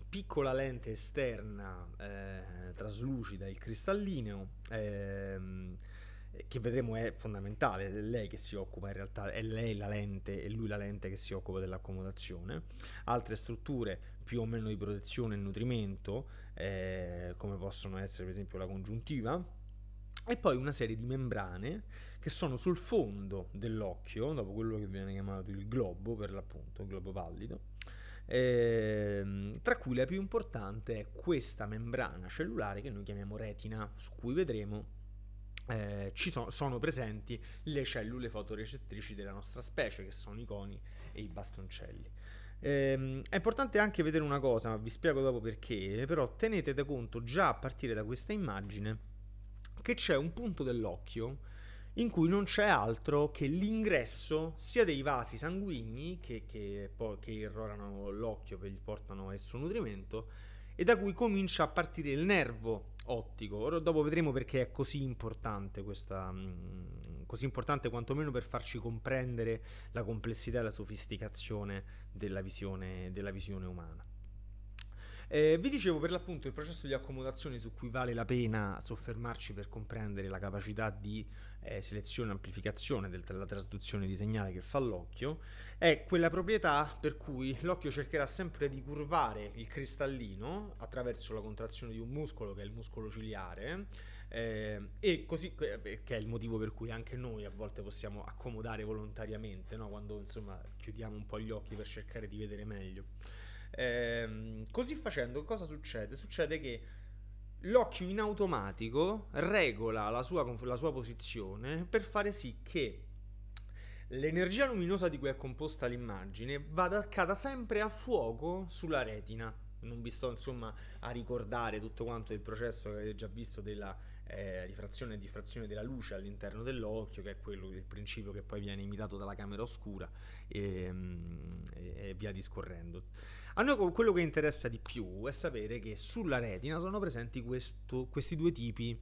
piccola lente esterna eh, traslucida, il cristallineo, ehm, che vedremo è fondamentale, è lei che si occupa in realtà, è lei la lente e lui la lente che si occupa dell'accomodazione, altre strutture più o meno di protezione e nutrimento, eh, come possono essere per esempio la congiuntiva, e poi una serie di membrane che sono sul fondo dell'occhio, dopo quello che viene chiamato il globo per l'appunto, il globo pallido, eh, tra cui la più importante è questa membrana cellulare che noi chiamiamo retina, su cui vedremo eh, ci so- sono presenti le cellule fotorecettrici della nostra specie, che sono i coni e i bastoncelli. Ehm, è importante anche vedere una cosa, ma vi spiego dopo perché, però tenete da conto già a partire da questa immagine che c'è un punto dell'occhio in cui non c'è altro che l'ingresso sia dei vasi sanguigni che, che, che irrorano l'occhio, che gli portano esso nutrimento, e da cui comincia a partire il nervo ottico. Ora dopo vedremo perché è così importante questa mh, mm, così importante quantomeno per farci comprendere la complessità e la sofisticazione della visione, della visione umana. Eh, vi dicevo per l'appunto il processo di accomodazione su cui vale la pena soffermarci per comprendere la capacità di eh, selezione amplificazione della trasduzione di segnale che fa l'occhio, è quella proprietà per cui l'occhio cercherà sempre di curvare il cristallino attraverso la contrazione di un muscolo che è il muscolo ciliare eh, e così eh, che è il motivo per cui anche noi a volte possiamo accomodare volontariamente no? quando insomma chiudiamo un po' gli occhi per cercare di vedere meglio. Eh, così facendo cosa succede? Succede che l'occhio in automatico regola la sua, la sua posizione per fare sì che l'energia luminosa di cui è composta l'immagine vada, cada sempre a fuoco sulla retina non vi sto insomma a ricordare tutto quanto il processo che avete già visto della eh, rifrazione e diffrazione della luce all'interno dell'occhio, che è quello il principio che poi viene imitato dalla camera oscura ehm, e, e via discorrendo. A noi quello che interessa di più è sapere che sulla retina sono presenti questo, questi due tipi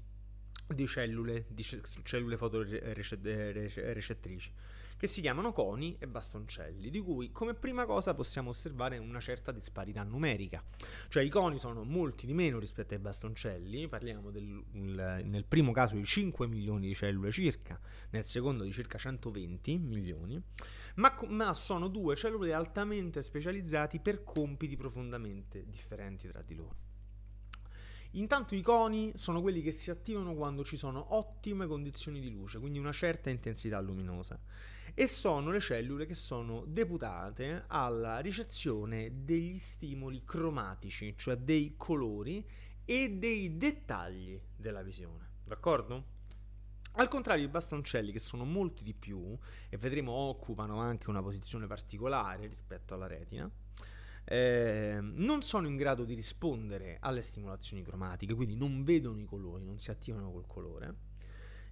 di cellule, di cellule fotoricettrici che si chiamano coni e bastoncelli, di cui come prima cosa possiamo osservare una certa disparità numerica. Cioè i coni sono molti di meno rispetto ai bastoncelli, parliamo del, nel primo caso di 5 milioni di cellule circa, nel secondo di circa 120 milioni, ma, ma sono due cellule altamente specializzate per compiti profondamente differenti tra di loro. Intanto i coni sono quelli che si attivano quando ci sono ottime condizioni di luce, quindi una certa intensità luminosa e sono le cellule che sono deputate alla ricezione degli stimoli cromatici, cioè dei colori e dei dettagli della visione. D'accordo? Al contrario, i bastoncelli, che sono molti di più, e vedremo occupano anche una posizione particolare rispetto alla retina, eh, non sono in grado di rispondere alle stimolazioni cromatiche, quindi non vedono i colori, non si attivano col colore.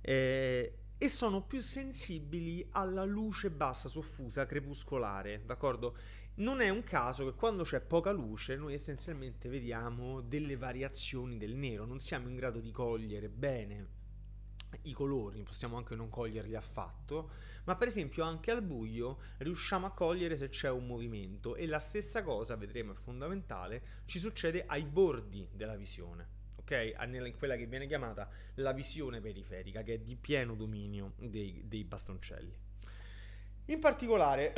Eh, e sono più sensibili alla luce bassa soffusa crepuscolare, d'accordo? Non è un caso che quando c'è poca luce noi essenzialmente vediamo delle variazioni del nero, non siamo in grado di cogliere bene i colori, possiamo anche non coglierli affatto, ma per esempio anche al buio riusciamo a cogliere se c'è un movimento e la stessa cosa, vedremo, è fondamentale, ci succede ai bordi della visione ok? In quella che viene chiamata la visione periferica, che è di pieno dominio dei, dei bastoncelli. In particolare,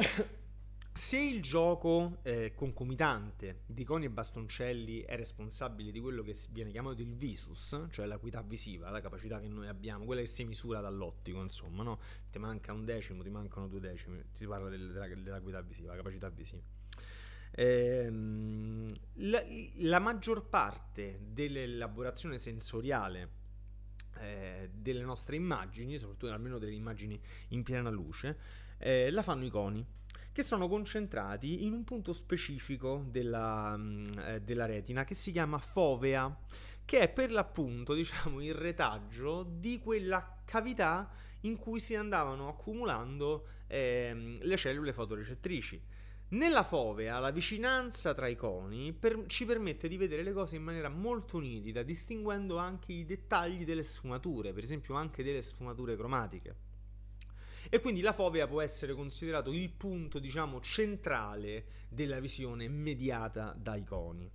se il gioco eh, concomitante di coni e bastoncelli è responsabile di quello che viene chiamato il visus, cioè l'acuità visiva, la capacità che noi abbiamo, quella che si misura dall'ottico, insomma, no? Ti manca un decimo, ti mancano due decimi, si parla dell'acuità visiva, la capacità visiva. Ehm, la, la, maggior parte dell'elaborazione sensoriale eh, delle nostre immagini, soprattutto almeno delle immagini in piena luce, eh, la fanno i coni che sono concentrati in un punto specifico della, mm, eh, della retina che si chiama fovea, che è per l'appunto diciamo, il retaggio di quella cavità in cui si andavano accumulando ehm, le cellule fotorecettrici. Nella fovea la vicinanza tra i coni per- ci permette di vedere le cose in maniera molto nitida, distinguendo anche i dettagli delle sfumature, per esempio anche delle sfumature cromatiche. E quindi la fovea può essere considerato il punto, diciamo, centrale della visione mediata dai coni.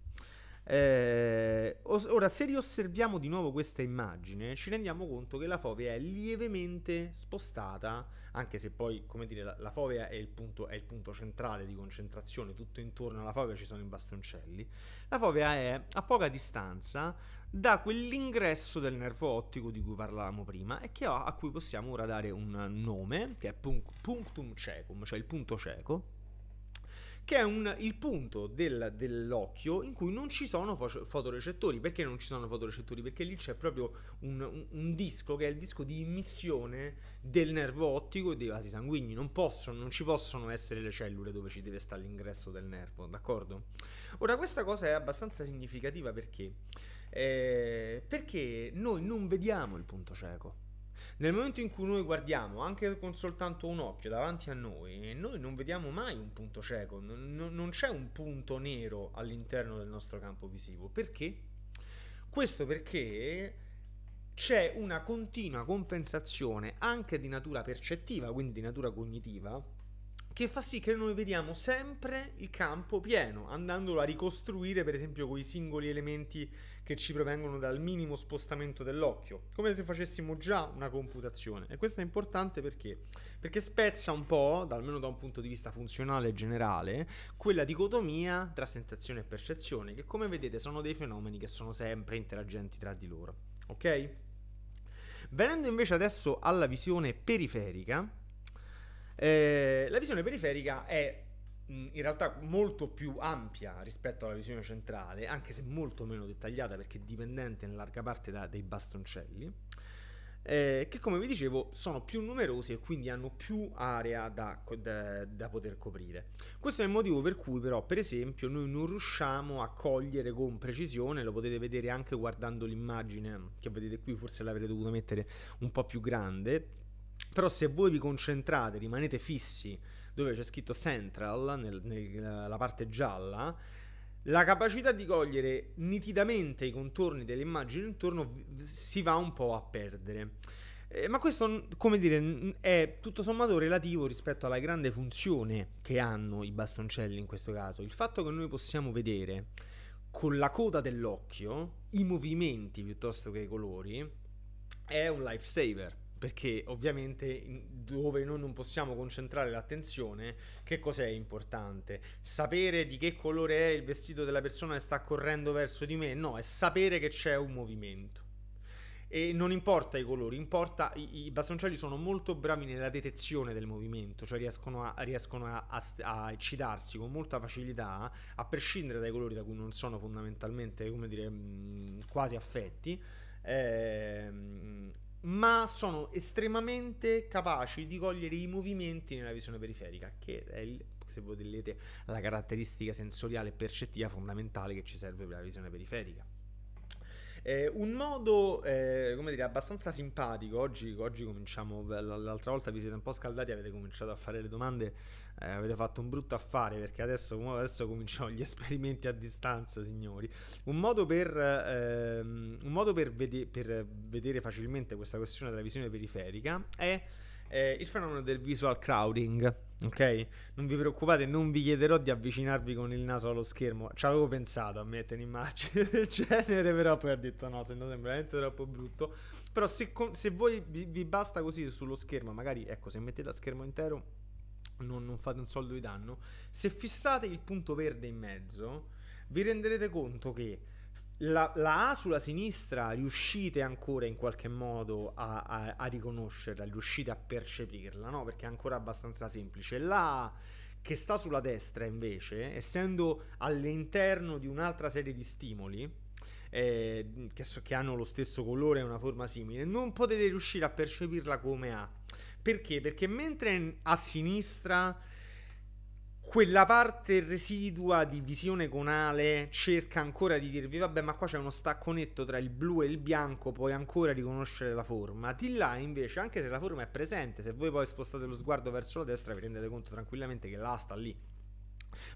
Eh, ora, se riosserviamo di nuovo questa immagine, ci rendiamo conto che la fovea è lievemente spostata, anche se poi, come dire, la, la fovea è il, punto, è il, punto, centrale di concentrazione, tutto intorno alla fovea ci sono i bastoncelli. La fovea è a poca distanza da quell'ingresso del nervo ottico di cui parlavamo prima e ha, a cui possiamo ora dare un nome, che è punctum cecum, cioè il punto cieco che è un, il punto del, dell'occhio in cui non ci sono fo- fotorecettori. Perché non ci sono fotorecettori? Perché lì c'è proprio un, un, disco che è il disco di immissione del nervo ottico e dei vasi sanguigni. Non, possono, non ci possono essere le cellule dove ci deve stare l'ingresso del nervo, d'accordo? Ora, questa cosa è abbastanza significativa perché, eh, perché noi non vediamo il punto cieco. Nel momento in cui noi guardiamo anche con soltanto un occhio davanti a noi, noi non vediamo mai un punto cieco, non, c'è un punto nero all'interno del nostro campo visivo. Perché? Questo perché c'è una continua compensazione anche di natura percettiva, quindi di natura cognitiva, che fa sì che noi vediamo sempre il campo pieno, andandolo a ricostruire per esempio con i singoli elementi che ci provengono dal minimo spostamento dell'occhio, come se facessimo già una computazione. E questo è importante perché? Perché spezza un po', almeno da un punto di vista funzionale e generale, quella dicotomia tra sensazione e percezione, che come vedete sono dei fenomeni che sono sempre interagenti tra di loro. Ok? Venendo invece adesso alla visione periferica, eh, la visione periferica è Mm, in realtà molto più ampia rispetto alla visione centrale, anche se molto meno dettagliata perché dipendente in larga parte da, dai bastoncelli, eh, che come vi dicevo sono più numerosi e quindi hanno più area da, da, da poter coprire. Questo è il motivo per cui però per esempio noi non riusciamo a cogliere con precisione, lo potete vedere anche guardando l'immagine che vedete qui, forse l'avrei dovuto mettere un po' più grande, però se voi vi concentrate, rimanete fissi dove c'è scritto Central nella parte gialla, la capacità di cogliere nitidamente i contorni delle immagini intorno si va un po' a perdere. Eh, ma questo, come dire, è tutto sommato relativo rispetto alla grande funzione che hanno i bastoncelli in questo caso. Il fatto che noi possiamo vedere con la coda dell'occhio i movimenti piuttosto che i colori è un lifesaver perché ovviamente dove noi non possiamo concentrare l'attenzione, che cos'è importante? Sapere di che colore è il vestito della persona che sta correndo verso di me? No, è sapere che c'è un movimento. E non importa i colori, importa i, i bastoncelli sono molto bravi nella detezione del movimento, cioè riescono, a, riescono a, a, a, eccitarsi con molta facilità, a prescindere dai colori da cui non sono fondamentalmente, come dire, mm, quasi affetti. Ehm, ma sono estremamente capaci di cogliere i movimenti nella visione periferica, che è il, se volete la caratteristica sensoriale e percettiva fondamentale che ci serve per la visione periferica. Eh, un modo, eh, come dire, abbastanza simpatico, oggi, oggi cominciamo, l'altra volta vi siete un po' scaldati, avete cominciato a fare le domande, eh, avete fatto un brutto affare perché adesso, adesso, cominciamo gli esperimenti a distanza, signori. Un modo per, ehm, un modo per, vede- per vedere facilmente questa questione della visione periferica è eh, il fenomeno del visual crowding. Ok, non vi preoccupate, non vi chiederò di avvicinarvi con il naso allo schermo. Ci avevo pensato a mettere un'immagine del genere, però poi ho detto no, se no sembra veramente troppo brutto. Però se, se voi vi, vi, basta così sullo schermo, magari ecco, se mettete a schermo intero non, non fate un soldo di danno. Se fissate il punto verde in mezzo, vi renderete conto che la, la, A sulla sinistra riuscite ancora in qualche modo a, a, a riconoscerla, riuscite a percepirla, no? Perché è ancora abbastanza semplice. La A che sta sulla destra, invece, essendo all'interno di un'altra serie di stimoli, eh, che, so, che, hanno lo stesso colore e una forma simile, non potete riuscire a percepirla come A. Perché? Perché mentre a sinistra quella parte residua di visione conale cerca ancora di dirvi vabbè ma qua c'è uno stacco netto tra il blu e il bianco puoi ancora riconoscere la forma di là invece anche se la forma è presente se voi poi spostate lo sguardo verso la destra vi rendete conto tranquillamente che là sta lì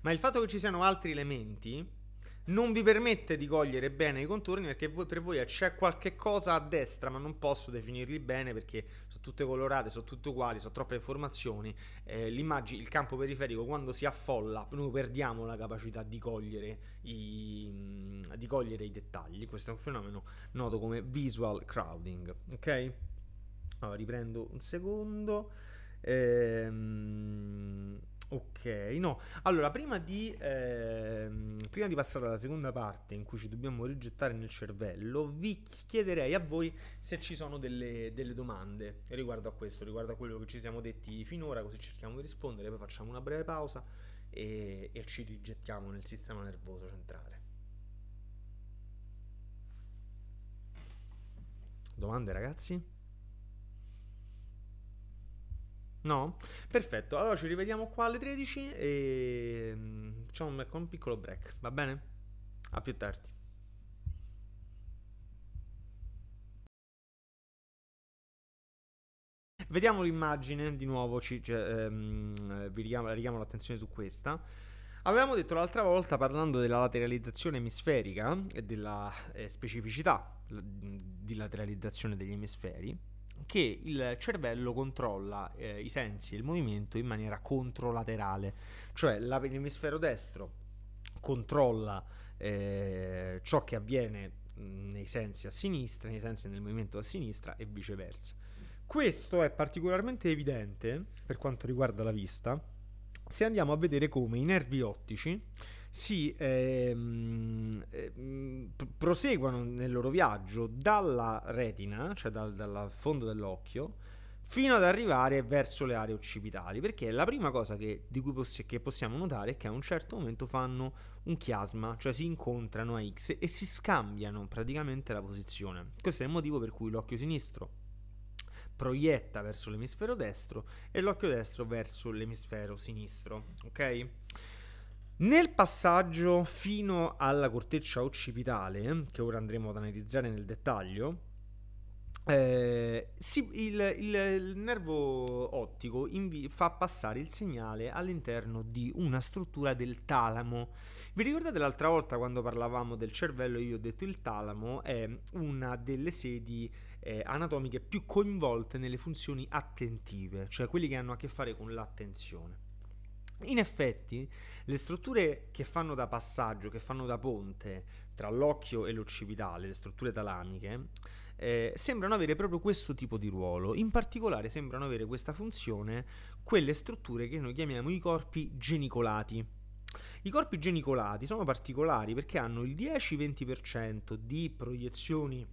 ma il fatto che ci siano altri elementi non vi permette di cogliere bene i contorni perché voi, per voi c'è qualche cosa a destra ma non posso definirli bene perché sono tutte colorate, sono tutte uguali, sono troppe informazioni, eh, l'immagine, il campo periferico quando si affolla noi perdiamo la capacità di cogliere, i, mm, di cogliere i dettagli, questo è un fenomeno noto come visual crowding, ok? Allora riprendo un secondo. Ehm Ok, no. Allora, prima di, eh, prima di, passare alla seconda parte in cui ci dobbiamo rigettare nel cervello, vi chiederei a voi se ci sono delle, delle, domande riguardo a questo, riguardo a quello che ci siamo detti finora, così cerchiamo di rispondere, poi facciamo una breve pausa e, e ci rigettiamo nel sistema nervoso centrale. Domande ragazzi? No? Perfetto, allora ci rivediamo qua alle 13 e mm, facciamo un, un piccolo break, va bene? A più tardi. Vediamo l'immagine di nuovo, ci, cioè, ehm, vi richiamo, richiamo l'attenzione su questa. Avevamo detto l'altra volta, parlando della lateralizzazione emisferica e della eh, specificità di lateralizzazione degli emisferi, che il cervello controlla eh, i sensi e il movimento in maniera controlaterale, cioè la, l'emisfero destro controlla eh, ciò che avviene mm, nei sensi a sinistra, nei sensi nel movimento a sinistra e viceversa. Questo è particolarmente evidente per quanto riguarda la vista se andiamo a vedere come i nervi ottici si ehm, ehm, proseguono nel loro viaggio dalla retina, cioè dal, dal fondo dell'occhio, fino ad arrivare verso le aree occipitali, perché la prima cosa che, poss- che, possiamo notare è che a un certo momento fanno un chiasma, cioè si incontrano a X e si scambiano praticamente la posizione. Questo è il motivo per cui l'occhio sinistro proietta verso l'emisfero destro e l'occhio destro verso l'emisfero sinistro, ok? Nel passaggio fino alla corteccia occipitale, che ora andremo ad analizzare nel dettaglio, eh, si, il, il, il, nervo ottico invi- fa passare il segnale all'interno di una struttura del talamo. Vi ricordate l'altra volta quando parlavamo del cervello? Io ho detto il talamo è una delle sedi eh, anatomiche più coinvolte nelle funzioni attentive, cioè quelli che hanno a che fare con l'attenzione. In effetti, le strutture che fanno da passaggio, che fanno da ponte tra l'occhio e l'occipitale, le strutture talamiche, eh, sembrano avere proprio questo tipo di ruolo. In particolare sembrano avere questa funzione quelle strutture che noi chiamiamo i corpi genicolati. I corpi genicolati sono particolari perché hanno il 10-20% di proiezioni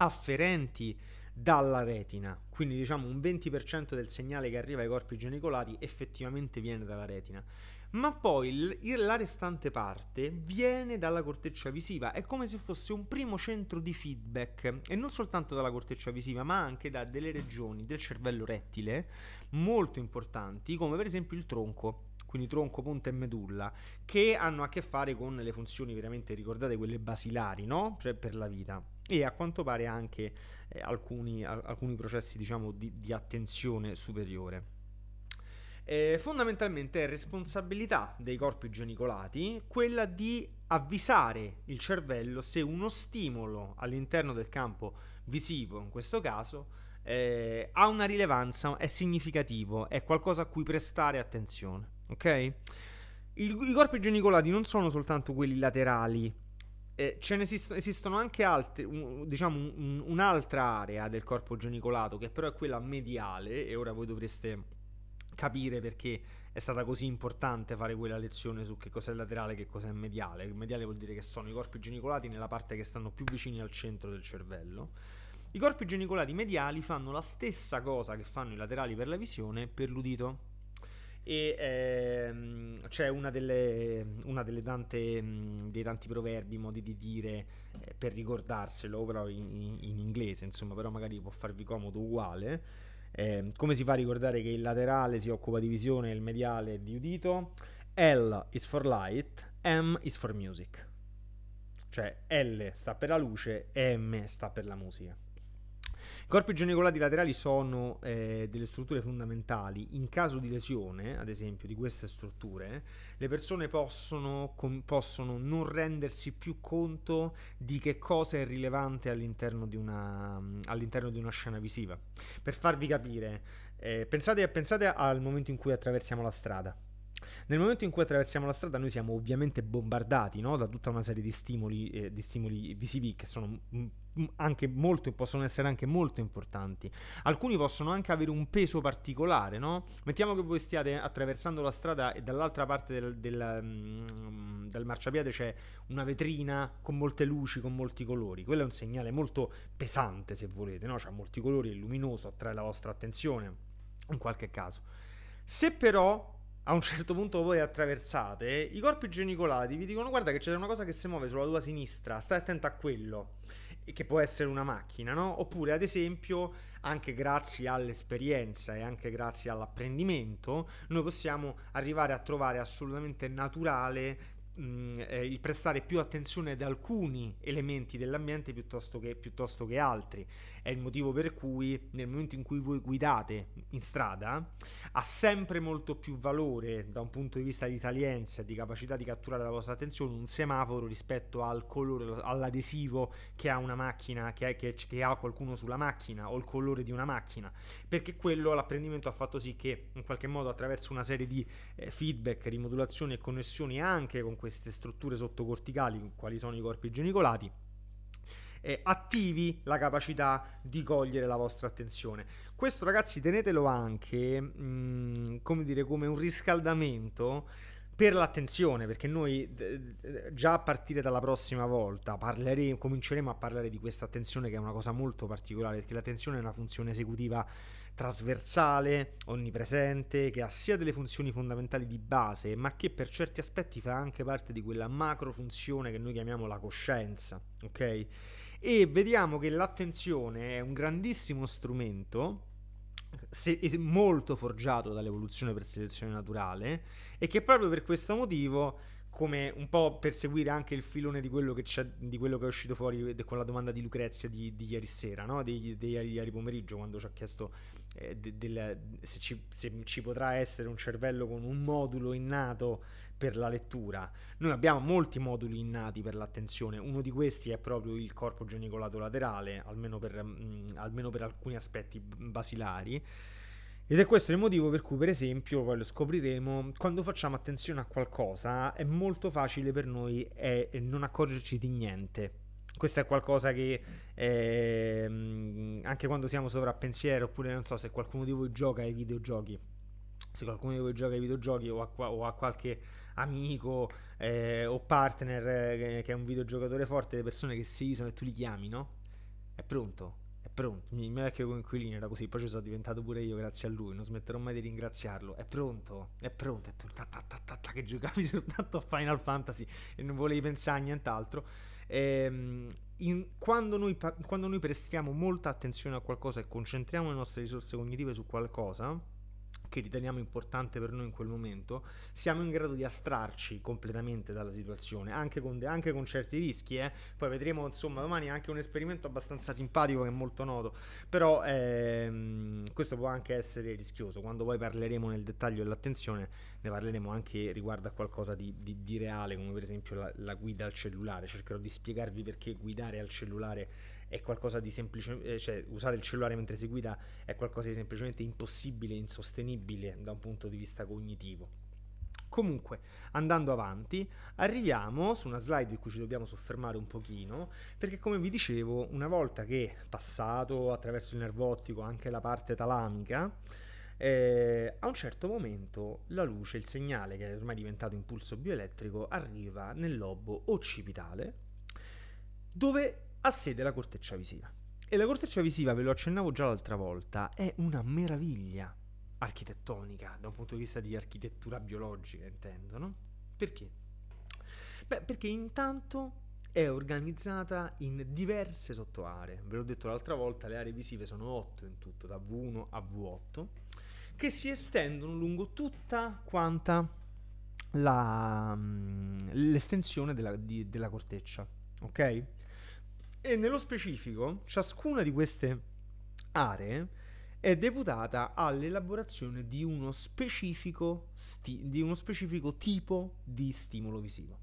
afferenti dalla retina. Quindi diciamo un 20% del segnale che arriva ai corpi genicolati effettivamente viene dalla retina. Ma poi il, la restante parte viene dalla corteccia visiva, è come se fosse un primo centro di feedback e non soltanto dalla corteccia visiva, ma anche da delle regioni del cervello rettile molto importanti, come per esempio il tronco quindi tronco, punta e medulla, che hanno a che fare con le funzioni veramente ricordate, quelle basilari, no? Cioè per la vita e a quanto pare anche eh, alcuni, a, alcuni, processi diciamo, di, di attenzione superiore. Eh, fondamentalmente è responsabilità dei corpi genicolati quella di avvisare il cervello se uno stimolo all'interno del campo visivo, in questo caso, eh, ha una rilevanza, è significativo, è qualcosa a cui prestare attenzione. Ok? I corpi genicolati non sono soltanto quelli laterali eh, ce ne esist- esistono anche altri, un, diciamo un, un'altra area del corpo genicolato che però è quella mediale e ora voi dovreste capire perché è stata così importante fare quella lezione su che cos'è laterale e che cos'è mediale. Il mediale vuol dire che sono i corpi genicolati nella parte che stanno più vicini al centro del cervello. I corpi genicolati mediali fanno la stessa cosa che fanno i laterali per la visione per l'udito e ehm, c'è una delle, una delle tante, dei tanti proverbi, modi di dire eh, per ricordarselo, però in, in, inglese, insomma, però magari può farvi comodo uguale. Eh, come si fa a ricordare che il laterale si occupa di visione e il mediale di udito? L is for light, M is for music. Cioè L sta per la luce, M sta per la musica. Corpi genicolati laterali sono eh, delle strutture fondamentali. In caso di lesione, ad esempio, di queste strutture, le persone possono, com- possono non rendersi più conto di che cosa è rilevante all'interno di una, mm, all'interno di una scena visiva. Per farvi capire, eh, pensate, pensate al momento in cui attraversiamo la strada. Nel momento in cui attraversiamo la strada, noi siamo ovviamente bombardati no? da tutta una serie di stimoli, eh, di stimoli visivi che sono mm, mm, molto, possono essere anche molto importanti. Alcuni possono anche avere un peso particolare, no? Mettiamo che voi stiate attraversando la strada e dall'altra parte del, del, mm, del marciapiede c'è una vetrina con molte luci, con molti colori. Quello è un segnale molto pesante, se volete, no? C'ha molti colori, è luminoso, attrae la vostra attenzione, in qualche caso. Se però a un certo punto voi attraversate, i corpi genicolati vi dicono guarda che c'è una cosa che si muove sulla tua sinistra, stai attento a quello, e che può essere una macchina, no? Oppure ad esempio, anche grazie all'esperienza e anche grazie all'apprendimento, noi possiamo arrivare a trovare assolutamente naturale eh, il prestare più attenzione ad alcuni elementi dell'ambiente piuttosto che, piuttosto che altri è il motivo per cui nel momento in cui voi guidate in strada ha sempre molto più valore da un punto di vista di salienza e di capacità di catturare la vostra attenzione un semaforo rispetto al colore, all'adesivo che ha una macchina, che, è, che, che ha qualcuno sulla macchina o il colore di una macchina. Perché quello, l'apprendimento ha fatto sì che in qualche modo attraverso una serie di eh, feedback, rimodulazioni e connessioni anche con queste strutture sottocorticali, quali sono i corpi genicolati, eh, attivi la capacità di cogliere la vostra attenzione. Questo ragazzi tenetelo anche, mh, mm, come dire, come un riscaldamento per l'attenzione, perché noi già a partire dalla prossima volta parleremo, cominceremo a parlare di questa attenzione che è una cosa molto particolare, perché l'attenzione è una funzione esecutiva trasversale, onnipresente, che ha sia delle funzioni fondamentali di base, ma che per certi aspetti fa anche parte di quella macro funzione che noi chiamiamo la coscienza, ok? e vediamo che l'attenzione è un grandissimo strumento se, molto forgiato dall'evoluzione per selezione naturale e che proprio per questo motivo come un po' per seguire anche il filone di quello che, di quello che è uscito fuori con la domanda di Lucrezia di, di ieri sera, no? di, di, ieri pomeriggio, quando ci ha chiesto eh, de, de, se, ci, se, ci, potrà essere un cervello con un modulo innato per la lettura. Noi abbiamo molti moduli innati per l'attenzione, uno di questi è proprio il corpo genicolato laterale, almeno per, mh, mm, almeno per alcuni aspetti basilari. Ed è questo il motivo per cui, per esempio, poi lo scopriremo, quando facciamo attenzione a qualcosa è molto facile per noi non accorgerci di niente. Questo è qualcosa che eh, anche quando siamo sovrappensieri, oppure non so se qualcuno di voi gioca ai videogiochi, se qualcuno di voi gioca ai videogiochi o a, o a qualche amico eh, o partner eh, che è un videogiocatore forte, le persone che si isano e tu li chiami, no? È pronto, è pronto. Il mio vecchio coinquilino era così, poi ci sono diventato pure io grazie a lui, non smetterò mai di ringraziarlo. È pronto, è pronto, è tu ta, ta, ta, ta, che giocavi soltanto a Final Fantasy e non volevi pensare a nient'altro. Ehm, in, quando, noi, quando noi prestiamo molta attenzione a qualcosa e concentriamo le nostre risorse cognitive su qualcosa, che riteniamo importante per noi in quel momento, siamo in grado di astrarci completamente dalla situazione, anche con, anche con certi rischi. Eh? Poi vedremo, insomma, domani anche un esperimento abbastanza simpatico che è molto noto, però ehm, questo può anche essere rischioso. Quando poi parleremo nel dettaglio dell'attenzione, ne parleremo anche riguardo a qualcosa di, di, di reale, come per esempio la, la guida al cellulare. Cercherò di spiegarvi perché guidare al cellulare è qualcosa di semplice, eh, cioè usare il cellulare mentre si guida è qualcosa di semplicemente impossibile, insostenibile da un punto di vista cognitivo. Comunque, andando avanti, arriviamo su una slide in cui ci dobbiamo soffermare un pochino, perché come vi dicevo, una volta che passato attraverso il nervo ottico anche la parte talamica, eh, a un certo momento la luce, il segnale che è ormai diventato impulso bioelettrico, arriva nel lobo occipitale, dove ha sede la corteccia visiva. E la corteccia visiva, ve lo accennavo già l'altra volta, è una meraviglia architettonica, da un punto di vista di architettura biologica, intendo, no? Perché? Beh, perché intanto è organizzata in diverse sottoaree. Ve l'ho detto l'altra volta, le aree visive sono 8 in tutto, da V1 a V8, che si estendono lungo tutta quanta la, mm, l'estensione della, di, della corteccia, ok? E nello specifico, ciascuna di queste aree è deputata all'elaborazione di uno specifico, sti- di uno specifico tipo di stimolo visivo.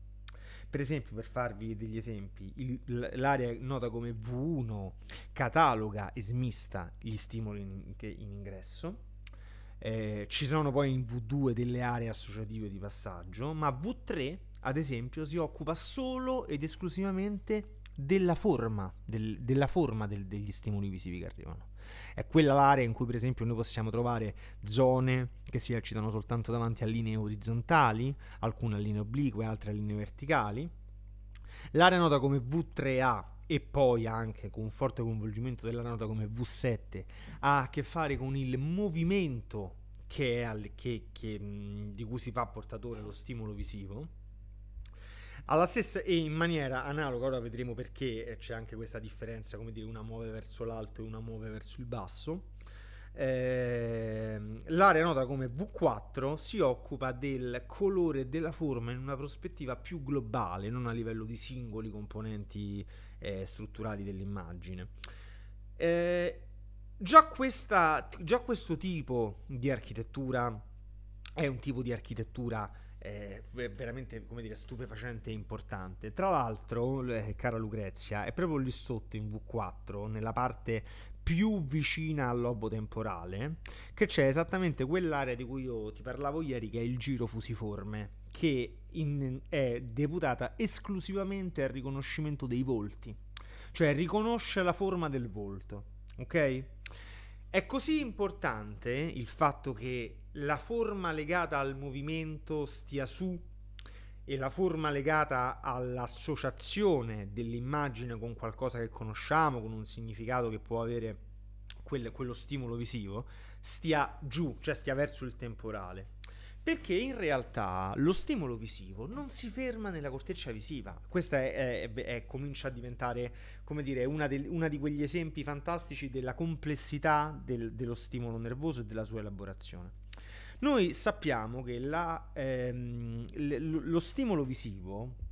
Per esempio, per farvi degli esempi, il, l'area nota come V1 cataloga e smista gli stimoli in, in ingresso, eh, ci sono poi in V2 delle aree associative di passaggio, ma V3 ad esempio si occupa solo ed esclusivamente della forma, del, della forma del, degli stimoli visivi che arrivano. È quella l'area in cui, per esempio, noi possiamo trovare zone che si eccitano soltanto davanti a linee orizzontali, alcune a linee oblique, altre a linee verticali. L'area nota come V3A e poi anche con un forte coinvolgimento della nota come V7 ha a che fare con il movimento che al, che, che, di cui si fa portatore lo stimolo visivo alla stessa e in maniera analoga, ora vedremo perché eh, c'è anche questa differenza, come dire, una muove verso l'alto e una muove verso il basso. Eh, l'area nota come V4 si occupa del colore della forma in una prospettiva più globale, non a livello di singoli componenti eh, strutturali dell'immagine. Eh, già, questa, già questo tipo di architettura è un tipo di architettura eh, veramente come dire stupefacente e importante tra l'altro eh, cara Lucrezia è proprio lì sotto in V4 nella parte più vicina al lobo temporale che c'è esattamente quell'area di cui io ti parlavo ieri che è il giro fusiforme che in, è deputata esclusivamente al riconoscimento dei volti cioè riconosce la forma del volto ok? È così importante il fatto che la forma legata al movimento stia su e la forma legata all'associazione dell'immagine con qualcosa che conosciamo, con un significato che può avere quel, quello stimolo visivo, stia giù, cioè stia verso il temporale. Perché in realtà lo stimolo visivo non si ferma nella corteccia visiva. Questa è, è, è, comincia a diventare, come dire, una, del, una, di quegli esempi fantastici della complessità del, dello stimolo nervoso e della sua elaborazione. Noi sappiamo che la, ehm, lo stimolo visivo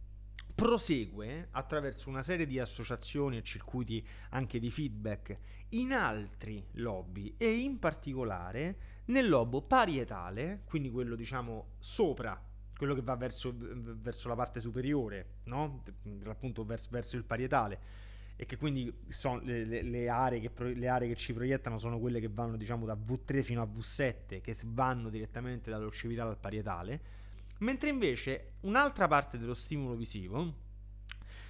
prosegue attraverso una serie di associazioni e circuiti anche di feedback in altri lobby e in particolare nel lobo parietale, quindi quello diciamo sopra quello che va verso, verso la parte superiore, no? appunto verso, verso il parietale, e che quindi le, le, le, aree che pro, le, aree che ci proiettano sono quelle che vanno diciamo da V3 fino a V7 che vanno direttamente dall'occipitale al parietale mentre invece un'altra parte dello stimolo visivo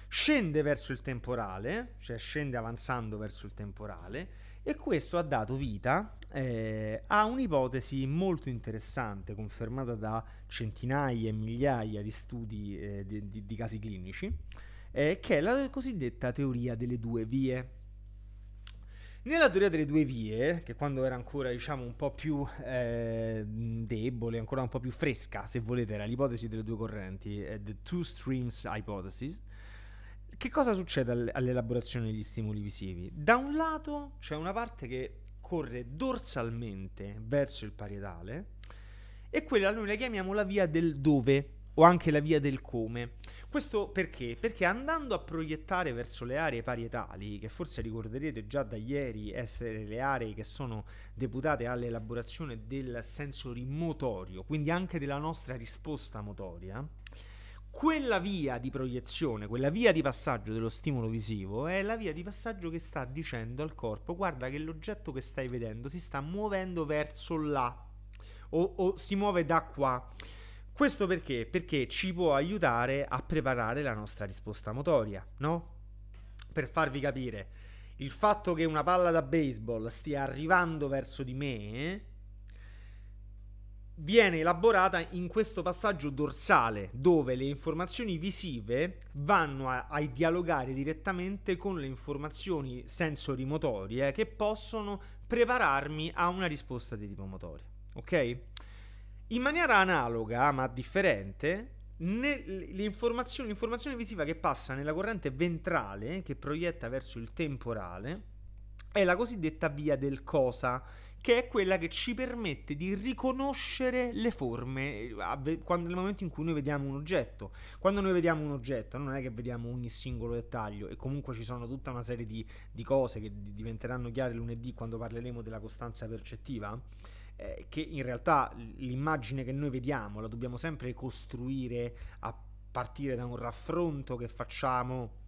scende verso il temporale cioè scende avanzando verso il temporale e questo ha dato vita eh, a un'ipotesi molto interessante confermata da centinaia e migliaia di studi eh, di, di, di casi clinici eh, che è la cosiddetta teoria delle due vie. Nella teoria delle due vie, che quando era ancora diciamo un po' più eh, debole, ancora un po' più fresca, se volete, era l'ipotesi delle due correnti, eh, the two streams hypothesis, che cosa succede all'elaborazione degli stimoli visivi? Da un lato c'è una parte che corre dorsalmente verso il parietale e quella noi la chiamiamo la via del dove, o anche la via del come. Questo perché? Perché andando a proiettare verso le aree parietali, che forse ricorderete già da ieri essere le aree che sono deputate all'elaborazione del sensorimotorio, quindi anche della nostra risposta motoria, quella via di proiezione, quella via di passaggio dello stimolo visivo è la via di passaggio che sta dicendo al corpo guarda che l'oggetto che stai vedendo si sta muovendo verso là o, o si muove da qua. Questo perché? Perché ci può aiutare a preparare la nostra risposta motoria, no? Per farvi capire, il fatto che una palla da baseball stia arrivando verso di me viene elaborata in questo passaggio dorsale dove le informazioni visive vanno a, a dialogare direttamente con le informazioni sensorimotorie che possono prepararmi a una risposta di tipo motore. Ok? In maniera analoga, ma differente, l'informazione, visiva che passa nella corrente ventrale, che proietta verso il temporale, è la cosiddetta via del cosa, che è quella che ci permette di riconoscere le forme eh, quando, nel momento in cui noi vediamo un oggetto. Quando noi vediamo un oggetto non è che vediamo ogni singolo dettaglio e comunque ci sono tutta una serie di, di cose che diventeranno chiare lunedì quando parleremo della costanza percettiva eh, che in realtà l'immagine che noi vediamo la dobbiamo sempre costruire a partire da un raffronto che facciamo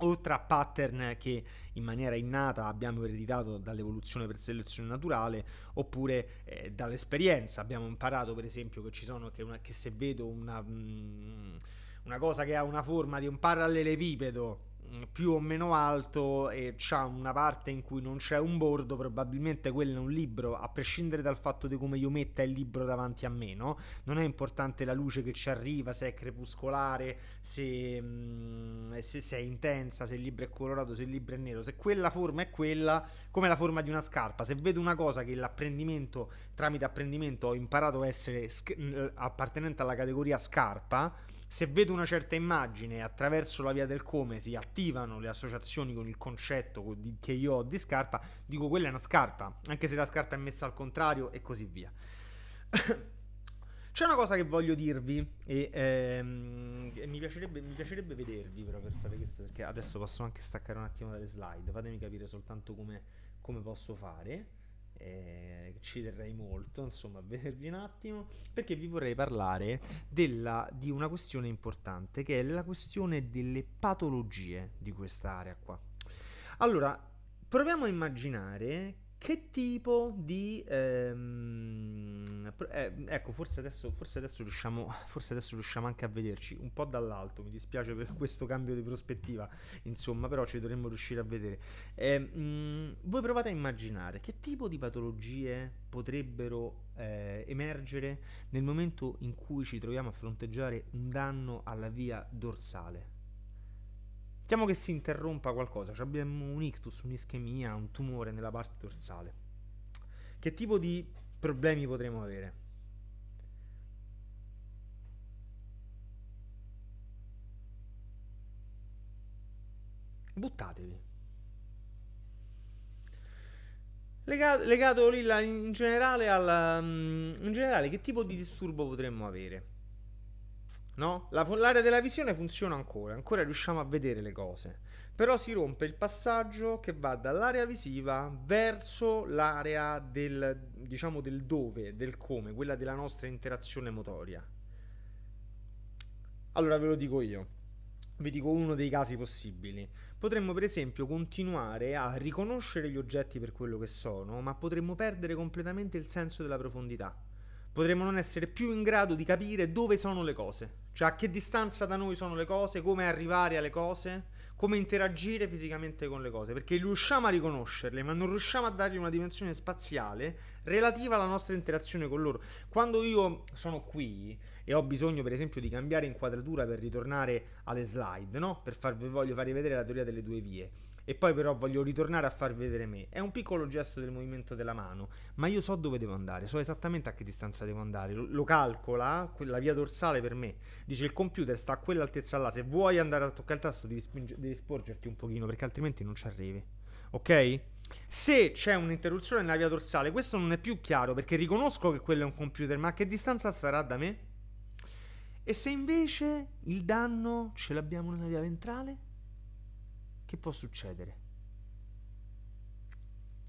oltre a pattern che in maniera innata abbiamo ereditato dall'evoluzione per selezione naturale oppure eh, dall'esperienza. Abbiamo imparato per esempio che ci sono che, una, che se vedo una, mh, mm, una cosa che ha una forma di un parallelepipedo più o meno alto e c'ha una parte in cui non c'è un bordo, probabilmente quello è un libro, a prescindere dal fatto di come io metta il libro davanti a me, no? Non è importante la luce che ci arriva, se è crepuscolare, se, mm, se, se è intensa, se il libro è colorato, se il libro è nero, se quella forma è quella, come la forma di una scarpa, se vedo una cosa che l'apprendimento, tramite apprendimento ho imparato a essere sc- mm, appartenente alla categoria scarpa, se vedo una certa immagine attraverso la via del come si attivano le associazioni con il concetto che io ho di scarpa, dico quella è una scarpa, anche se la scarpa è messa al contrario e così via. C'è una cosa che voglio dirvi e ehm, mi, piacerebbe, mi, piacerebbe, vedervi però per fare questo, perché adesso posso anche staccare un attimo dalle slide, fatemi capire soltanto come, come posso fare eh, ci terrei molto, insomma, a vedervi un attimo, perché vi vorrei parlare della, di una questione importante, che è la questione delle patologie di quest'area qua. Allora, proviamo a immaginare che tipo di... Ehm, eh, ecco, forse adesso, forse, adesso riusciamo, forse adesso riusciamo anche a vederci un po' dall'alto, mi dispiace per questo cambio di prospettiva, insomma, però ci dovremmo riuscire a vedere. Eh, mh, voi provate a immaginare che tipo di patologie potrebbero eh, emergere nel momento in cui ci troviamo a fronteggiare un danno alla via dorsale Mettiamo che si interrompa qualcosa, cioè abbiamo un ictus, un'ischemia, un tumore nella parte dorsale. Che tipo di problemi potremmo avere? Buttatevi. Legato, legato lì in generale al... Mm, in generale, che tipo di disturbo potremmo avere? No? La, l'area della visione funziona ancora, ancora riusciamo a vedere le cose, però si rompe il passaggio che va dall'area visiva verso l'area del, diciamo, del dove, del come, quella della nostra interazione motoria. Allora ve lo dico io vi dico uno dei casi possibili. Potremmo per esempio continuare a riconoscere gli oggetti per quello che sono, ma potremmo perdere completamente il senso della profondità potremmo non essere più in grado di capire dove sono le cose, cioè a che distanza da noi sono le cose, come arrivare alle cose, come interagire fisicamente con le cose, perché riusciamo a riconoscerle, ma non riusciamo a dargli una dimensione spaziale relativa alla nostra interazione con loro. Quando io sono qui e ho bisogno, per esempio, di cambiare inquadratura per ritornare alle slide, no? Per farvi voglio farvi vedere la teoria delle due vie e poi però voglio ritornare a far vedere me. È un piccolo gesto del movimento della mano, ma io so dove devo andare, so esattamente a che distanza devo andare, lo, lo calcola, la via dorsale per me. Dice il computer sta a quell'altezza là, se vuoi andare a toccare il tasto devi, spinge, devi sporgerti un pochino perché altrimenti non ci arrivi. Ok? Se c'è un'interruzione nella via dorsale, questo non è più chiaro perché riconosco che quello è un computer, ma a che distanza starà da me? E se invece il danno ce l'abbiamo nella via ventrale? che può succedere.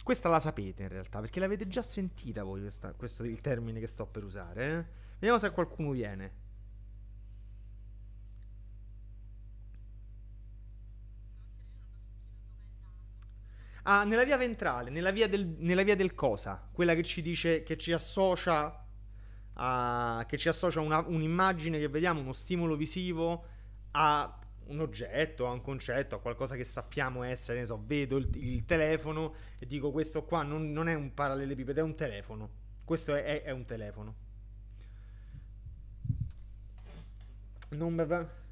Questa la sapete in realtà, perché l'avete già sentita voi, questa, questo è il termine che sto per usare. Eh? Vediamo se qualcuno viene. Ah, nella via ventrale, nella via, del, nella via del cosa, quella che ci dice, che ci associa a, che ci associa una, un'immagine che vediamo, uno stimolo visivo a un oggetto, a un concetto, a qualcosa che sappiamo essere, ne so, vedo il, il telefono e dico questo qua non, non, è un parallelepipedo, è un telefono. Questo è, è, è un telefono. Non beve...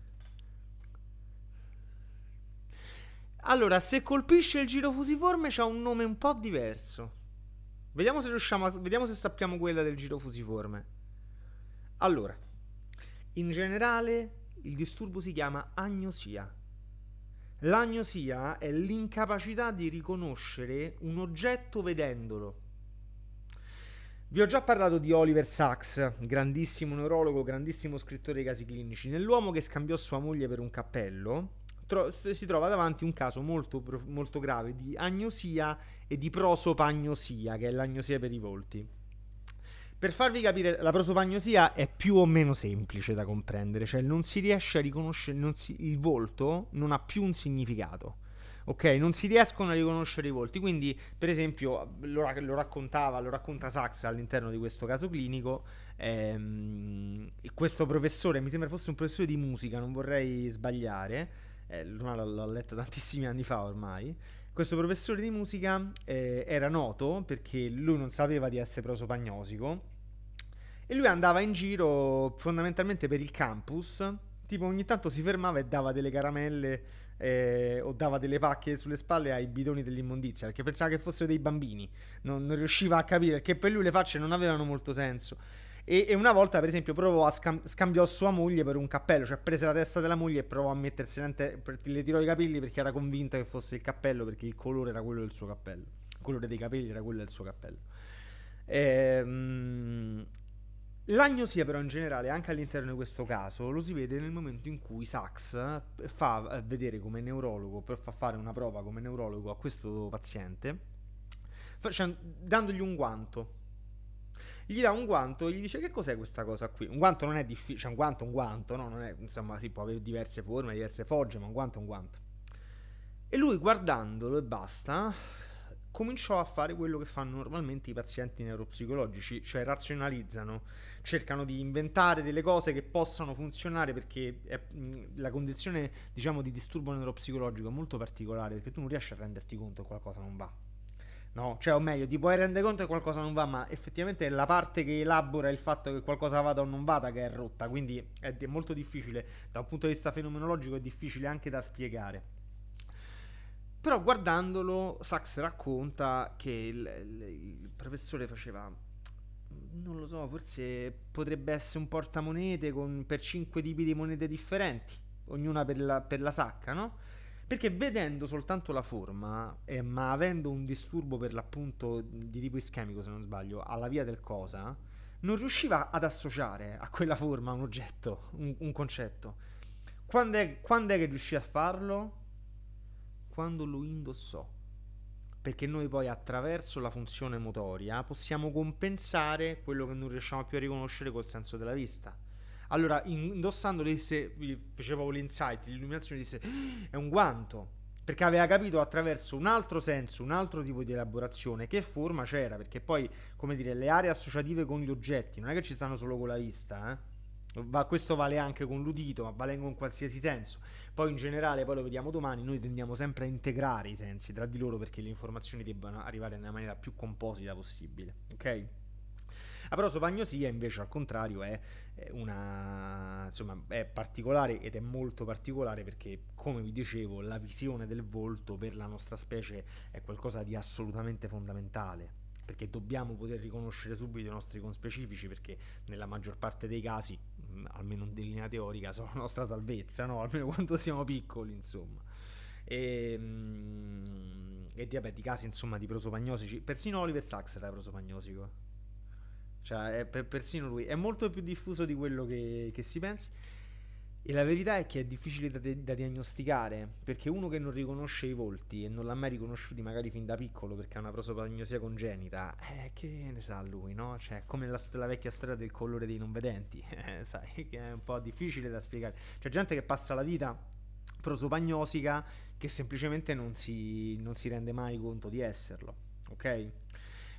Allora, se colpisce il giro fusiforme c'ha un nome un po' diverso. Vediamo se riusciamo a... Vediamo se sappiamo quella del giro fusiforme. Allora, in generale il disturbo si chiama agnosia. L'agnosia è l'incapacità di riconoscere un oggetto vedendolo. Vi ho già parlato di Oliver Sacks, grandissimo neurologo, grandissimo scrittore di casi clinici. Nell'uomo che scambiò sua moglie per un cappello, tro- si trova davanti un caso molto, molto grave di agnosia e di prosopagnosia, che è l'agnosia per i volti. Per farvi capire, la prosopagnosia è più o meno semplice da comprendere, cioè non si riesce a riconoscere, si, il volto non ha più un significato. Ok, non si riescono a riconoscere i volti, quindi per esempio lo, lo raccontava, lo racconta Sachs all'interno di questo caso clinico, ehm, questo professore, mi sembra fosse un professore di musica, non vorrei sbagliare, eh, l'ho letto tantissimi anni fa ormai, questo professore di musica eh, era noto perché lui non sapeva di essere prosopagnosico e lui andava in giro fondamentalmente per il campus, tipo ogni tanto si fermava e dava delle caramelle eh, o dava delle pacche sulle spalle ai bidoni dell'immondizia perché pensava che fossero dei bambini, non, non riusciva a capire perché per lui le facce non avevano molto senso. E, e una volta, per esempio, provò a scam- scambiò sua moglie per un cappello, cioè prese la testa della moglie e provò a mettersi in te- le tirò i capelli perché era convinta che fosse il cappello, perché il colore era quello del suo cappello. Il colore dei capelli era quello del suo cappello. Ehm... L'agnosia però in generale, anche all'interno di questo caso, lo si vede nel momento in cui Sachs fa eh, vedere come neurologo, fa fare una prova come neurologo a questo paziente, facendo, dandogli un guanto gli dà un guanto e gli dice che cos'è questa cosa qui? Un guanto non è difficile, cioè un guanto è un guanto, no? Non è, insomma, si può avere diverse forme, diverse fogge, ma un guanto è un guanto. E lui guardandolo e basta, cominciò a fare quello che fanno normalmente i pazienti neuropsicologici, cioè razionalizzano, cercano di inventare delle cose che possano funzionare perché è, la condizione diciamo di disturbo neuropsicologico è molto particolare perché tu non riesci a renderti conto che qualcosa non va. No, cioè, o meglio, ti puoi rendere conto che qualcosa non va, ma effettivamente è la parte che elabora il fatto che qualcosa vada o non vada che è rotta. Quindi è molto difficile, da un punto di vista fenomenologico, è difficile anche da spiegare. Però guardandolo, Sachs racconta che il, il, il professore faceva non lo so, forse potrebbe essere un portamonete con, per 5 tipi di monete differenti, ognuna per la, per la sacca, no? Perché vedendo soltanto la forma, eh, ma avendo un disturbo per l'appunto di tipo ischemico, se non sbaglio, alla via del cosa, non riusciva ad associare a quella forma un oggetto, un, un concetto. Quando è, quando è che riuscì a farlo? Quando lo indossò perché noi poi attraverso la funzione motoria possiamo compensare quello che non riusciamo più a riconoscere col senso della vista. Allora, indossandolo disse, facevo l'insight, l'illuminazione disse, eh, è un guanto perché aveva capito attraverso un altro senso, un altro tipo di elaborazione, che forma c'era, perché poi, come dire, le aree associative con gli oggetti non è che ci stanno solo con la vista, eh? Va, questo vale anche con l'udito, ma vale con qualsiasi senso. Poi in generale, poi lo vediamo domani, noi tendiamo sempre a integrare i sensi tra di loro perché le informazioni debbano arrivare nella maniera più composita possibile, ok? La ah, prosopagnosia invece al contrario è, è una insomma è particolare ed è molto particolare perché come vi dicevo la visione del volto per la nostra specie è qualcosa di assolutamente fondamentale perché dobbiamo poter riconoscere subito i nostri conspecifici perché nella maggior parte dei casi mm, almeno in linea teorica sono la nostra salvezza no? almeno quando siamo piccoli insomma ehm, e, e vabbè, di casi insomma di prosopagnosi persino Oliver Sacks era prosopagnosico cioè, per, persino lui è molto più diffuso di quello che, che, si pensa E la verità è che è difficile da, da, diagnosticare, perché uno che non riconosce i volti e non l'ha mai riconosciuti magari fin da piccolo perché ha una prosopagnosia congenita, eh, che ne sa lui, no? Cioè, come la, la vecchia strada del colore dei non vedenti, eh, sai, che è un po' difficile da spiegare. C'è gente che passa la vita prosopagnosica che semplicemente non si, non si rende mai conto di esserlo, ok?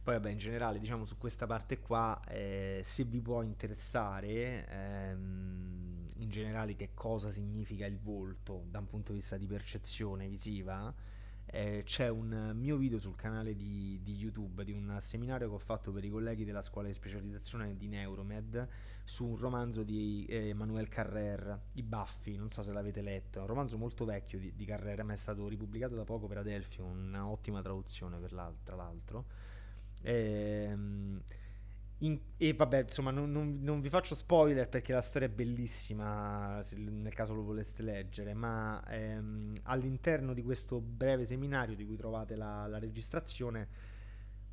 Poi vabbè in generale diciamo su questa parte qua eh, se vi può interessare ehm, in generale che cosa significa il volto da un punto di vista di percezione visiva eh, c'è un mio video sul canale di, di, YouTube di un seminario che ho fatto per i colleghi della scuola di specializzazione di Neuromed su un romanzo di eh, Emmanuel Carrer, I Baffi, non so se l'avete letto, è un romanzo molto vecchio di, di Carrer, ma è stato ripubblicato da poco per Adelphi, un'ottima traduzione per l'al- tra l'altro Ehm, in, e vabbè, insomma, non, non, non, vi faccio spoiler perché la storia è bellissima, se nel caso lo voleste leggere, ma ehm, all'interno di questo breve seminario di cui trovate la, la registrazione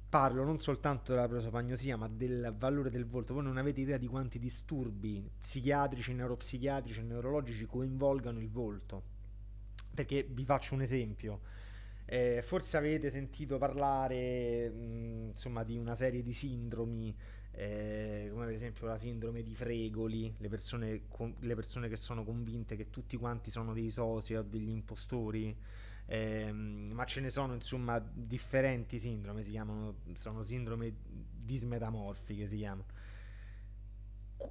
parlo non soltanto della prosopagnosia, ma del valore del volto. Voi non avete idea di quanti disturbi psichiatrici, neuropsichiatrici, neurologici coinvolgano il volto. Perché vi faccio un esempio eh, forse avete sentito parlare mh, mm, insomma, di una serie di sindromi, eh, come per esempio la sindrome di Fregoli, le persone, con, le persone, che sono convinte che tutti quanti sono dei soci o degli impostori, eh, ma ce ne sono insomma differenti sindrome, si chiamano, sono sindrome dismetamorfiche, si chiamano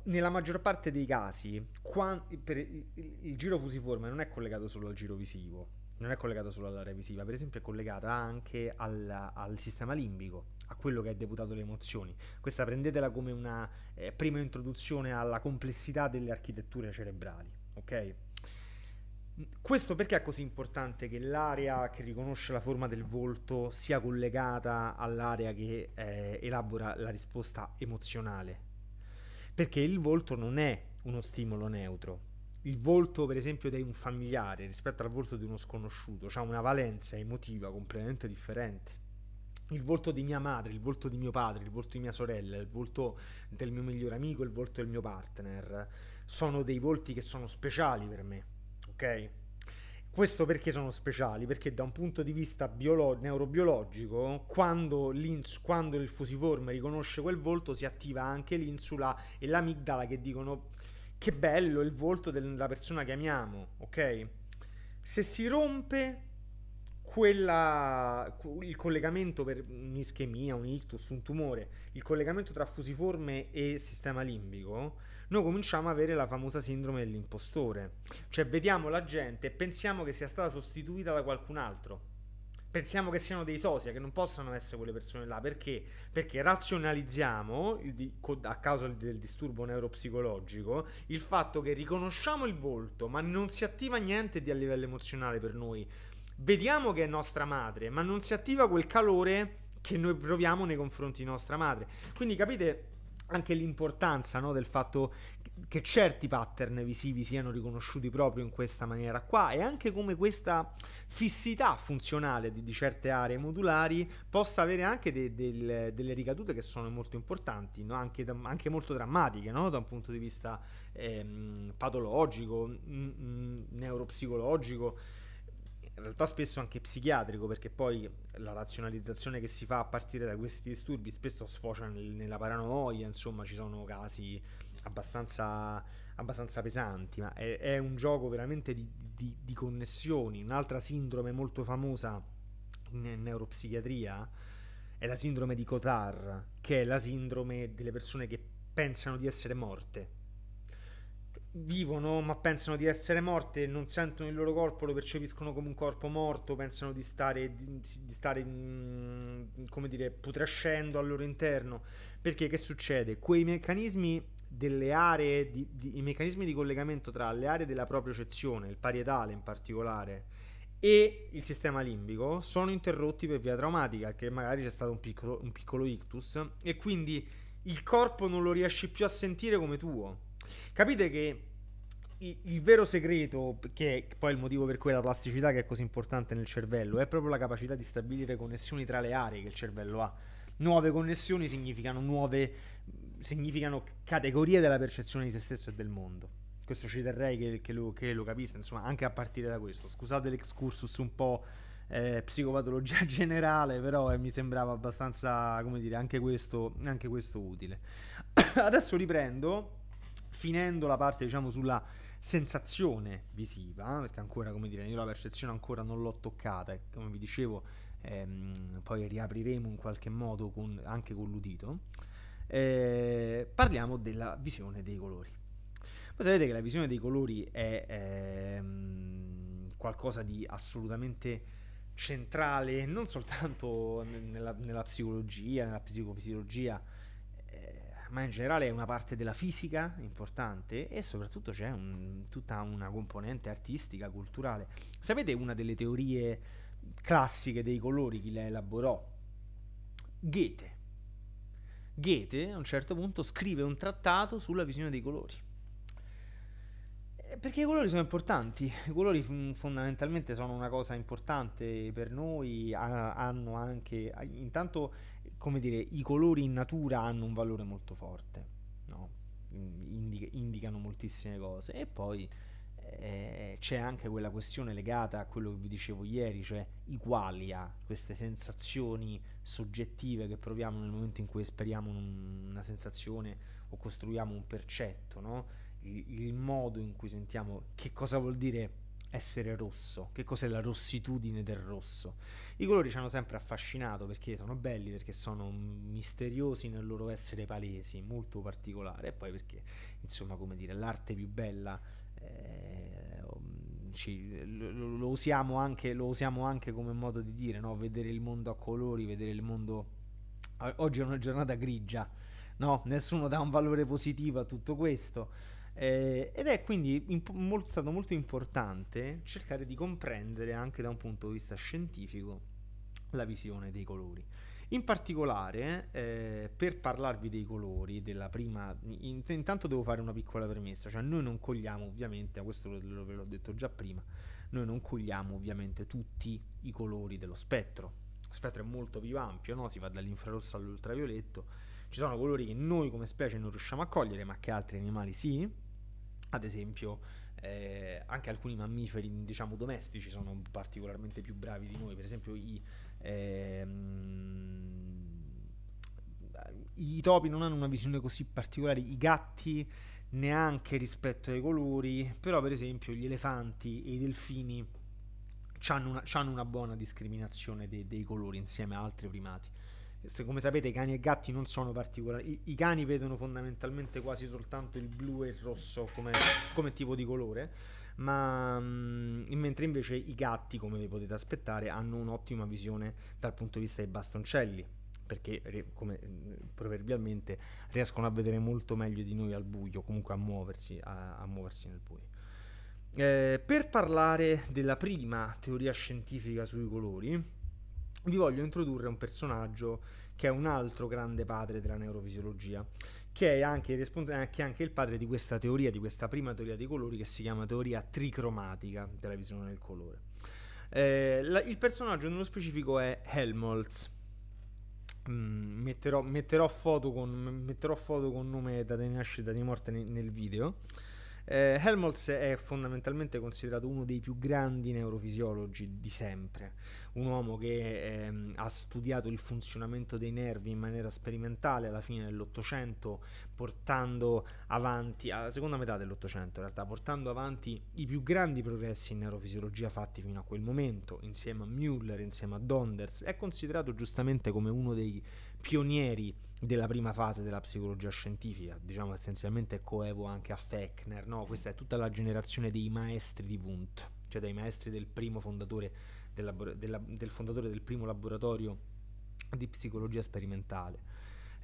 nella maggior parte dei casi qua, per, il, il, giro fusiforme non è collegato solo al giro visivo non è collegata solo all'area visiva, per esempio è collegata anche al, al, sistema limbico, a quello che è deputato le emozioni. Questa prendetela come una eh, prima introduzione alla complessità delle architetture cerebrali, ok? Questo perché è così importante che l'area che riconosce la forma del volto sia collegata all'area che eh, elabora la risposta emozionale? Perché il volto non è uno stimolo neutro, il volto, per esempio, di un familiare rispetto al volto di uno sconosciuto cioè ha una valenza emotiva completamente differente. Il volto di mia madre, il volto di mio padre, il volto di mia sorella, il volto del mio migliore amico, il volto del mio partner sono dei volti che sono speciali per me, ok? Questo perché sono speciali? Perché da un punto di vista biolo- neurobiologico, quando, quando il fusiforme riconosce quel volto, si attiva anche l'insula e l'amigdala che dicono che bello il volto della persona che amiamo, ok? Se si rompe quella, il collegamento per un'ischemia, un ictus, un tumore, il collegamento tra fusiforme e sistema limbico, noi cominciamo a avere la famosa sindrome dell'impostore. Cioè vediamo la gente e pensiamo che sia stata sostituita da qualcun altro pensiamo che siano dei sosia, che non possano essere quelle persone là. Perché? Perché razionalizziamo, a causa del disturbo neuropsicologico, il fatto che riconosciamo il volto, ma non si attiva niente di a livello emozionale per noi. Vediamo che è nostra madre, ma non si attiva quel calore che noi proviamo nei confronti di nostra madre. Quindi capite anche l'importanza no, del fatto che certi pattern visivi siano riconosciuti proprio in questa maniera qua e anche come questa fissità funzionale di, di certe aree modulari possa avere anche de, de, delle ricadute che sono molto importanti, no? anche, anche, molto drammatiche no? da un punto di vista ehm, patologico, mh, mh, neuropsicologico in realtà spesso anche psichiatrico, perché poi la razionalizzazione che si fa a partire da questi disturbi spesso sfocia nel, nella paranoia, insomma ci sono casi abbastanza, abbastanza pesanti, ma è, è, un gioco veramente di, di, di connessioni. Un'altra sindrome molto famosa in neuropsichiatria è la sindrome di Cotard, che è la sindrome delle persone che pensano di essere morte. Vivono, ma pensano di essere morte, non sentono il loro corpo, lo percepiscono come un corpo morto, pensano di stare, di, di stare mm, come dire, putrescendo al loro interno. Perché che succede? Quei meccanismi delle aree, di, di, i meccanismi di collegamento tra le aree della propriocezione, il parietale in particolare, e il sistema limbico sono interrotti per via traumatica, che magari c'è stato un piccolo, un piccolo ictus, e quindi il corpo non lo riesci più a sentire come tuo. Capite che il, il vero segreto, che è poi il motivo per cui la plasticità che è così importante nel cervello, è proprio la capacità di stabilire connessioni tra le aree che il cervello ha. Nuove connessioni significano nuove significano categorie della percezione di se stesso e del mondo. Questo ci terrei che, che, lo, che lo capiste, insomma, anche a partire da questo. Scusate l'excursus un po' eh, psicopatologia generale, però eh, mi sembrava abbastanza, come dire, anche questo, anche questo utile. Adesso riprendo, finendo la parte, diciamo, sulla sensazione visiva, perché ancora, come dire, io la percezione ancora non l'ho toccata, e come vi dicevo, ehm, poi riapriremo in qualche modo con, anche con l'udito eh, parliamo della visione dei colori. Voi sapete che la visione dei colori è ehm, qualcosa di assolutamente centrale non soltanto nella, nella psicologia, nella psicofisiologia, eh, ma in generale è una parte della fisica importante e soprattutto c'è un, tutta una componente artistica, culturale. Sapete una delle teorie classiche dei colori, chi la elaborò? Goethe Goethe a un certo punto scrive un trattato sulla visione dei colori. Eh, perché i colori sono importanti, i colori mm, fondamentalmente sono una cosa importante per noi, hanno anche, intanto, come dire, i colori in natura hanno un valore molto forte, no? Mm, indica, indicano moltissime cose e poi eh, c'è anche quella questione legata a quello che vi dicevo ieri, cioè i qualia, queste sensazioni soggettive che proviamo nel momento in cui esperiamo un, una sensazione o costruiamo un percetto, no? il, il modo in cui sentiamo che cosa vuol dire essere rosso, che cos'è la rossitudine del rosso. I colori ci hanno sempre affascinato perché sono belli, perché sono misteriosi nel loro essere palesi, molto particolare, e poi perché, insomma, come dire, l'arte più bella eh, um, ci, lo, lo, usiamo anche, lo, usiamo anche, come modo di dire, no? vedere il mondo a colori, vedere il mondo... Oggi è una giornata grigia, no? nessuno dà un valore positivo a tutto questo. Eh, ed è quindi imp- molto, stato molto importante cercare di comprendere anche da un punto di vista scientifico la visione dei colori. In particolare, eh, per parlarvi dei colori della prima, intanto devo fare una piccola premessa, cioè noi non cogliamo ovviamente, questo ve l'ho detto già prima, noi non cogliamo ovviamente tutti i colori dello spettro. Lo spettro è molto più ampio, no? si va dall'infrarosso all'ultravioletto, ci sono colori che noi come specie non riusciamo a cogliere, ma che altri animali sì, ad esempio eh, anche alcuni mammiferi diciamo domestici sono particolarmente più bravi di noi per esempio i Ehm, I topi non hanno una visione così particolare, i gatti neanche rispetto ai colori, però per esempio gli elefanti e i delfini hanno una, c'hanno una buona discriminazione de, dei colori insieme a altri primati. Se, come sapete, i cani e i gatti non sono particolari. I, I, cani vedono fondamentalmente quasi soltanto il blu e il rosso come, come tipo di colore ma mh, mm, mentre invece i gatti, come vi potete aspettare, hanno un'ottima visione dal punto di vista dei bastoncelli perché come mm, proverbialmente riescono a vedere molto meglio di noi al buio, comunque a muoversi, a, a muoversi nel buio. Eh, per parlare della prima teoria scientifica sui colori, vi voglio introdurre un personaggio che è un altro grande padre della neurofisiologia, che è anche, respons- eh, che è anche il padre di questa teoria, di questa prima teoria dei colori che si chiama teoria tricromatica della visione del colore. Eh, la, il personaggio nello specifico è Helmholtz. Mm, metterò, metterò, foto con, metterò foto con nome e data di nascita e di morte nel, nel video. Eh, Helmholtz è fondamentalmente considerato uno dei più grandi neurofisiologi di sempre, un uomo che ehm, ha studiato il funzionamento dei nervi in maniera sperimentale alla fine dell'Ottocento, portando avanti, alla seconda metà dell'Ottocento in realtà, portando avanti i più grandi progressi in neurofisiologia fatti fino a quel momento, insieme a Müller, insieme a Donders, è considerato giustamente come uno dei pionieri della prima fase della psicologia scientifica, diciamo essenzialmente coevo anche a Fechner, no? questa è tutta la generazione dei maestri di Wundt, cioè dei maestri del primo fondatore del, labor- della, del, fondatore del primo laboratorio di psicologia sperimentale.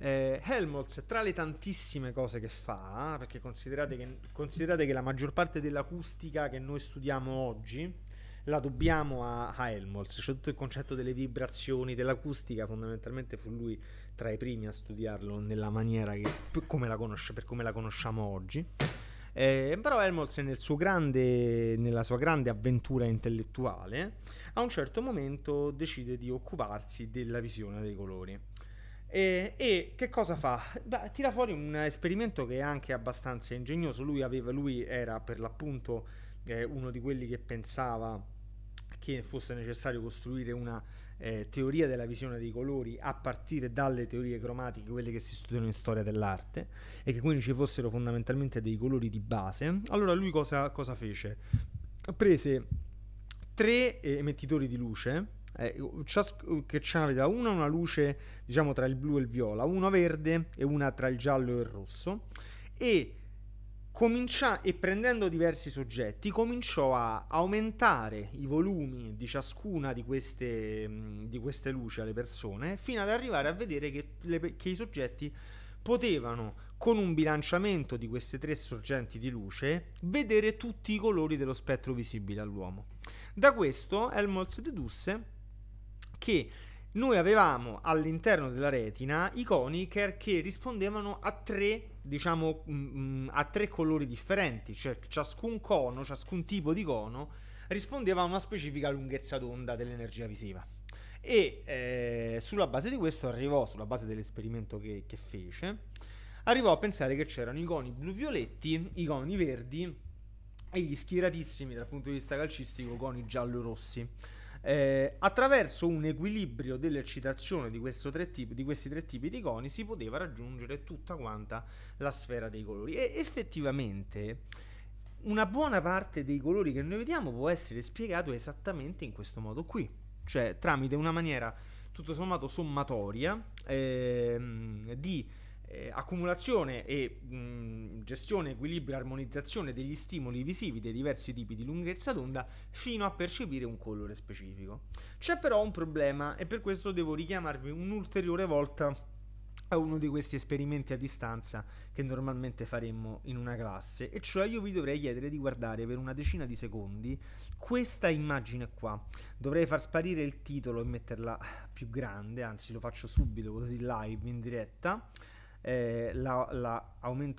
Eh, Helmholtz, tra le tantissime cose che fa, perché considerate che, considerate che la maggior parte dell'acustica che noi studiamo oggi, la dobbiamo a, a Helmholtz, cioè tutto il concetto delle vibrazioni, dell'acustica, fondamentalmente fu lui tra i primi a studiarlo nella maniera che, come la conosce, per come la conosciamo oggi. Eh, però Helmholtz nel grande, nella sua grande avventura intellettuale a un certo momento decide di occuparsi della visione dei colori. E, e che cosa fa? Beh, tira fuori un esperimento che è anche abbastanza ingegnoso. Lui, aveva, lui era per l'appunto eh, uno di quelli che pensava che fosse necessario costruire una eh, teoria della visione dei colori a partire dalle teorie cromatiche, quelle che si studiano in storia dell'arte, e che quindi ci fossero fondamentalmente dei colori di base, allora lui cosa, cosa fece? Prese tre eh, emettitori di luce, eh, che aveva una una luce diciamo tra il blu e il viola, una verde e una tra il giallo e il rosso e comincia- e prendendo diversi soggetti cominciò a aumentare i volumi di ciascuna di queste, di queste luci alle persone fino ad arrivare a vedere che, le, che i soggetti potevano con un bilanciamento di queste tre sorgenti di luce vedere tutti i colori dello spettro visibile all'uomo. Da questo Helmholtz dedusse che noi avevamo all'interno della retina i coniker che rispondevano a tre, diciamo, mh, mm, mm, a tre colori differenti, cioè ciascun cono, ciascun tipo di cono rispondeva a una specifica lunghezza d'onda dell'energia visiva. E eh, sulla base di questo arrivò, sulla base dell'esperimento che, che fece, arrivò a pensare che c'erano i coni blu-violetti, i coni verdi e gli schieratissimi dal punto di vista calcistico coni giallo-rossi. Eh, attraverso un equilibrio dell'eccitazione di, tipi, di, questi tre tipi di coni si poteva raggiungere tutta quanta la sfera dei colori e effettivamente una buona parte dei colori che noi vediamo può essere spiegato esattamente in questo modo qui, cioè tramite una maniera tutto sommato sommatoria ehm, di eh, accumulazione e mh, gestione, equilibrio e armonizzazione degli stimoli visivi dei diversi tipi di lunghezza d'onda fino a percepire un colore specifico. C'è però un problema e per questo devo richiamarvi un'ulteriore volta a uno di questi esperimenti a distanza che normalmente faremmo in una classe, e cioè io vi dovrei chiedere di guardare per una decina di secondi questa immagine qua. Dovrei far sparire il titolo e metterla più grande, anzi lo faccio subito così live in diretta eh, l'aumento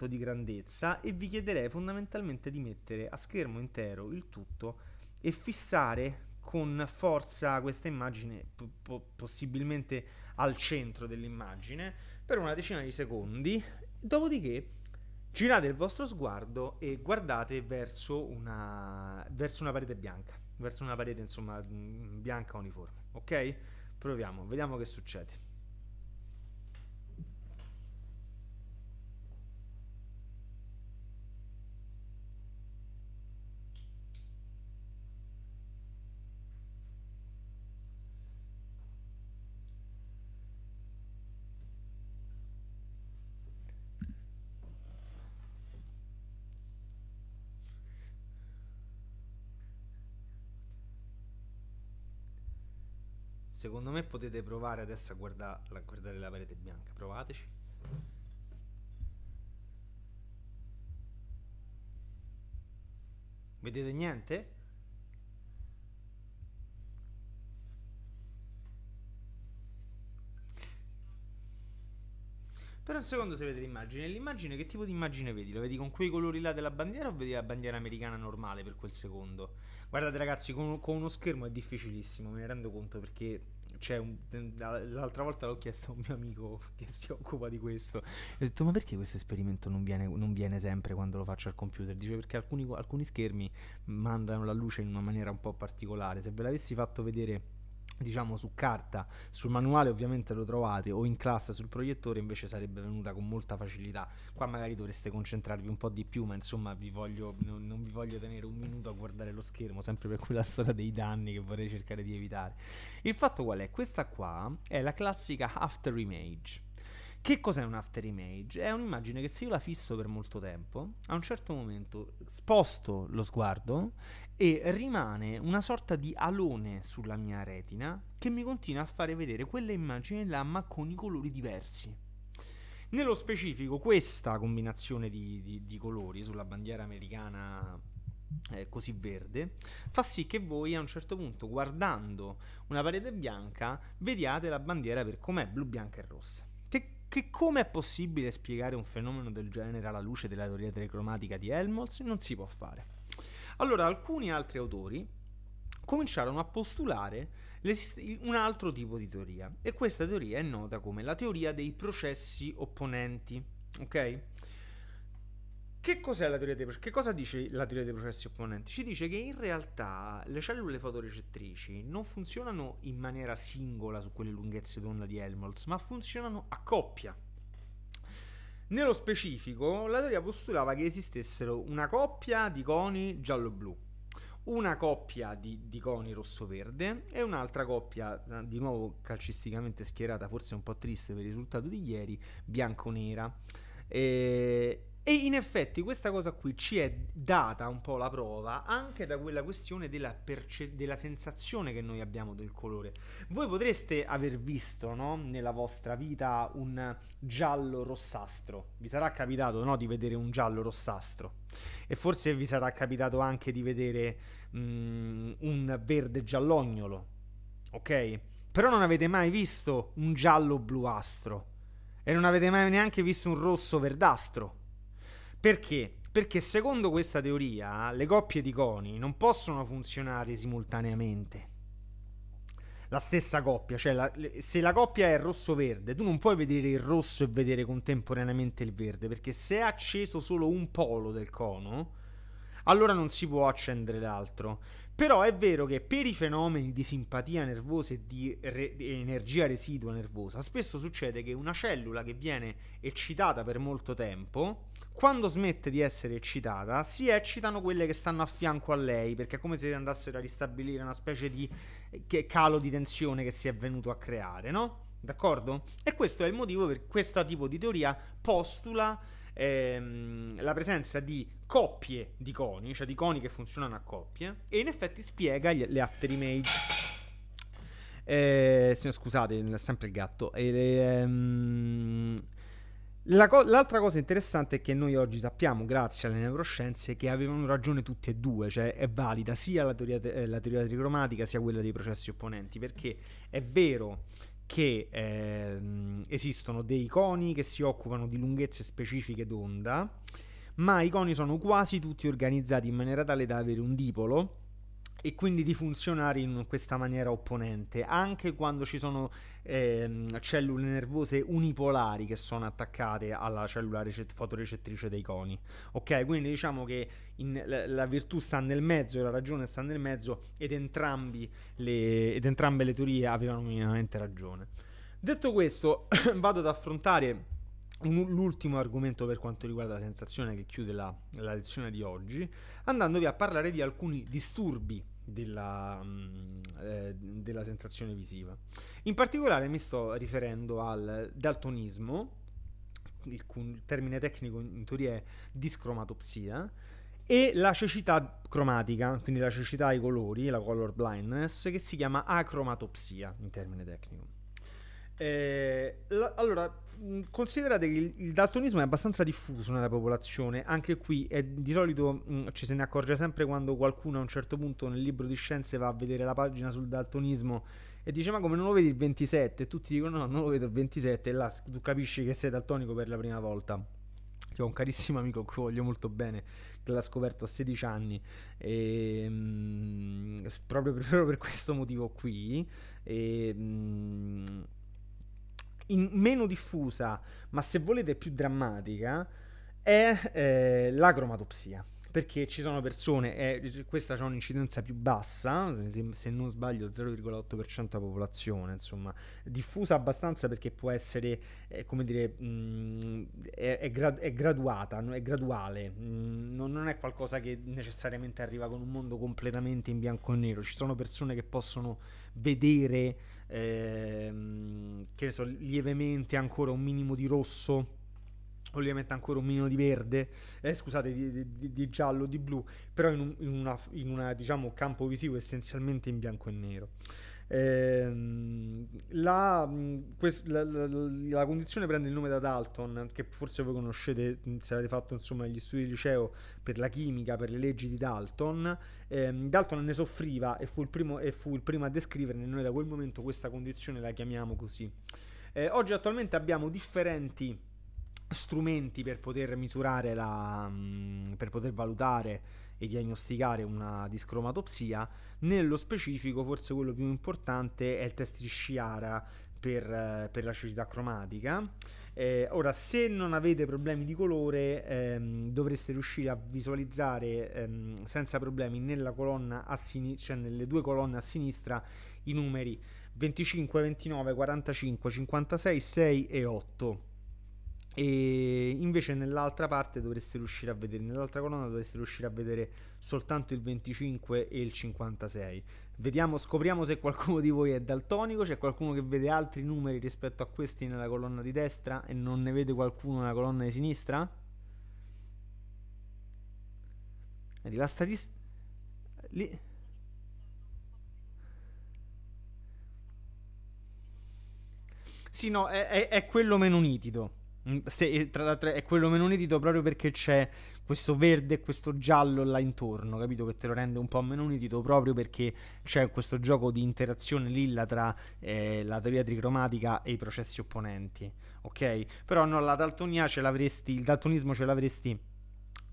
la, la di grandezza e vi chiederei fondamentalmente di mettere a schermo intero il tutto e fissare con forza questa immagine po possibilmente al centro dell'immagine per una decina di secondi dopodiché girate il vostro sguardo e guardate verso una, verso una parete bianca verso una parete insomma mm, bianca uniforme ok proviamo vediamo che succede secondo me potete provare adesso a, guarda- a guardare la parete bianca. Provateci. Vedete niente? Per un secondo se vede l'immagine, l'immagine che tipo di immagine vedi? La vedi con quei colori là della bandiera o vedi la bandiera americana normale per quel secondo? Guardate ragazzi, con, con uno schermo è difficilissimo, me ne rendo conto perché cioè, un, l'altra volta l'ho chiesto a un mio amico che si occupa di questo. E ho detto: Ma perché questo esperimento non viene, non viene, sempre quando lo faccio al computer? Dice perché alcuni, alcuni schermi mandano la luce in una maniera un po' particolare. Se ve l'avessi fatto vedere diciamo su carta, sul manuale ovviamente lo trovate o in classe sul proiettore invece sarebbe venuta con molta facilità. Qua magari dovreste concentrarvi un po' di più, ma insomma vi voglio, non, non, vi voglio tenere un minuto a guardare lo schermo, sempre per quella storia dei danni che vorrei cercare di evitare. Il fatto qual è? Questa qua è la classica after image. Che cos'è un after image? È un'immagine che se io la fisso per molto tempo, a un certo momento sposto lo sguardo e rimane una sorta di alone sulla mia retina che mi continua a fare vedere quella immagine là ma con i colori diversi. Nello specifico questa combinazione di, di, di colori sulla bandiera americana eh, così verde fa sì che voi a un certo punto guardando una parete bianca vediate la bandiera per com'è blu, bianca e rossa. Che che come è possibile spiegare un fenomeno del genere alla luce della teoria telecromatica di Helmholtz non si può fare. Allora, alcuni altri autori cominciarono a postulare un altro tipo di teoria e questa teoria è nota come la teoria dei processi opponenti, ok? Che cos'è la teoria dei processi? Che cosa dice la teoria dei processi opponenti? Ci dice che in realtà le cellule fotorecettrici non funzionano in maniera singola su quelle lunghezze d'onda di Helmholtz, ma funzionano a coppia. Nello specifico, la teoria postulava che esistessero una coppia di coni giallo-blu, una coppia di, di coni rosso-verde e un'altra coppia, eh, di nuovo calcisticamente schierata, forse un po' triste per il risultato di ieri, bianco-nera. E e in effetti questa cosa qui ci è data un po' la prova anche da quella questione della, perce- della sensazione che noi abbiamo del colore. Voi potreste aver visto no, nella vostra vita un giallo rossastro, vi sarà capitato no, di vedere un giallo rossastro e forse vi sarà capitato anche di vedere mm, un verde giallognolo, ok? Però non avete mai visto un giallo bluastro e non avete mai neanche visto un rosso verdastro perché? Perché secondo questa teoria le coppie di coni non possono funzionare simultaneamente. La stessa coppia, cioè la, se la coppia è rosso-verde, tu non puoi vedere il rosso e vedere contemporaneamente il verde, perché se è acceso solo un polo del cono, allora non si può accendere l'altro. Però è vero che per i fenomeni di simpatia nervosa e di, re- di energia residua nervosa, spesso succede che una cellula che viene eccitata per molto tempo, quando smette di essere eccitata, si eccitano quelle che stanno a fianco a lei, perché è come se andassero a ristabilire una specie di eh, calo di tensione che si è venuto a creare, no? D'accordo? E questo è il motivo per cui questo tipo di teoria postula ehm, la presenza di coppie di coni, cioè di coni che funzionano a coppie, e in effetti spiega gli, le after image. Eh, scusate, sempre il gatto. Eh, ehm, la co- l'altra cosa interessante è che noi oggi sappiamo, grazie alle neuroscienze, che avevano ragione tutte e due, cioè è valida sia la teoria, te- eh, la teoria trigromatica sia quella dei processi opponenti, perché è vero che ehm, esistono dei coni che si occupano di lunghezze specifiche d'onda, ma i coni sono quasi tutti organizzati in maniera tale da avere un dipolo e quindi di funzionare in questa maniera opponente, anche quando ci sono ehm, cellule nervose unipolari che sono attaccate alla cellula ricett- fotorecettrice dei coni. Ok, quindi diciamo che in, la, la, virtù sta nel mezzo e la ragione sta nel mezzo ed, le, ed entrambe le teorie avevano minimamente ragione. Detto questo, vado ad affrontare l'ultimo argomento per quanto riguarda la sensazione che chiude la, la, lezione di oggi, andandovi a parlare di alcuni disturbi della, mm, eh, della sensazione visiva. In particolare mi sto riferendo al daltonismo, il, il termine tecnico in teoria è discromatopsia, e la cecità cromatica, quindi la cecità ai colori, la color blindness, che si chiama acromatopsia in termine tecnico. Eh, la, allora, Mm, considerate che il, daltonismo è abbastanza diffuso nella popolazione, anche qui è, di solito mh, mm, ci se ne accorge sempre quando qualcuno a un certo punto nel libro di scienze va a vedere la pagina sul daltonismo e dice ma come non lo vedi il 27? tutti dicono no, non lo vedo il 27 e là tu capisci che sei daltonico per la prima volta. ho un carissimo amico che voglio molto bene, che l'ha scoperto a 16 anni, e, ehm, mh, proprio, per, proprio, per questo motivo qui. E, ehm, mh, meno diffusa, ma se volete più drammatica, è eh, la cromatopsia. Perché ci sono persone, eh, questa ha un'incidenza più bassa, se, se non sbaglio 0,8% della popolazione, insomma, diffusa abbastanza perché può essere, eh, come dire, mh, mm, è, è, gra- è, graduata, è graduale, mh, mm, non, non è qualcosa che necessariamente arriva con un mondo completamente in bianco e nero, ci sono persone che possono vedere ehm, che ne so, lievemente ancora un minimo di rosso o lievemente ancora un minimo di verde, eh, scusate, di, di, di, giallo, di blu, però in un in una, in una, diciamo, campo visivo essenzialmente in bianco e nero. Eh, la, mm, quest, la, la, la, condizione prende il nome da Dalton, che forse voi conoscete mm, se avete fatto insomma, gli studi di liceo per la chimica, per le leggi di Dalton. Eh, Dalton ne soffriva e fu, primo, e fu il primo a descriverne. Noi da quel momento questa condizione la chiamiamo così. Eh, oggi attualmente abbiamo differenti strumenti per poter misurare la, mm, per poter valutare e diagnosticare una discromatopsia. Nello specifico, forse quello più importante è il test di Sciara per, eh, per cecità cromatica. Eh, ora, se non avete problemi di colore, ehm, dovreste riuscire a visualizzare ehm, senza problemi nella colonna a sinistra, cioè nelle due colonne a sinistra, i numeri 25, 29, 45, 56, 6 e 8 e invece nell'altra parte dovreste riuscire a vedere nell'altra colonna dovreste riuscire a vedere soltanto il 25 e il 56 vediamo scopriamo se qualcuno di voi è daltonico c'è qualcuno che vede altri numeri rispetto a questi nella colonna di destra e non ne vede qualcuno nella colonna di sinistra la statistica lì sì no è, è, è quello meno nitido Mm, se, tra l'altro è quello meno nitido proprio perché c'è questo verde e questo giallo là intorno, capito? Che te lo rende un po' meno nitido proprio perché c'è questo gioco di interazione lilla tra eh, la teoria tricromatica e i processi opponenti, ok? Però no, la daltonia ce l'avresti, il daltonismo ce l'avresti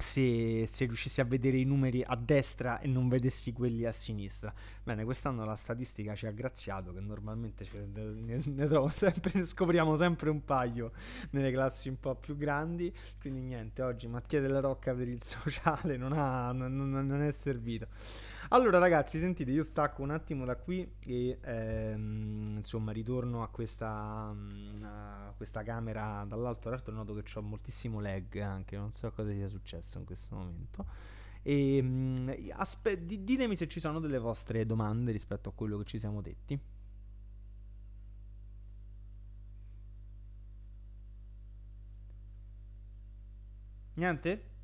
se, se, riuscissi a vedere i numeri a destra e non vedessi quelli a sinistra. Bene, quest'anno la statistica ci ha graziato, che normalmente ne, ne, trovo sempre, ne scopriamo sempre un paio nelle classi un po' più grandi. Quindi niente, oggi Mattia della Rocca per il sociale non, ha, non, non, non è servito. Allora, ragazzi, sentite, io stacco un attimo da qui e ehm, insomma ritorno a questa, mm, a questa camera dall'alto. Tra noto che ho moltissimo lag anche, non so cosa sia successo in questo momento. E, ehm, mh, aspe- ditemi se ci sono delle vostre domande rispetto a quello che ci siamo detti. Niente?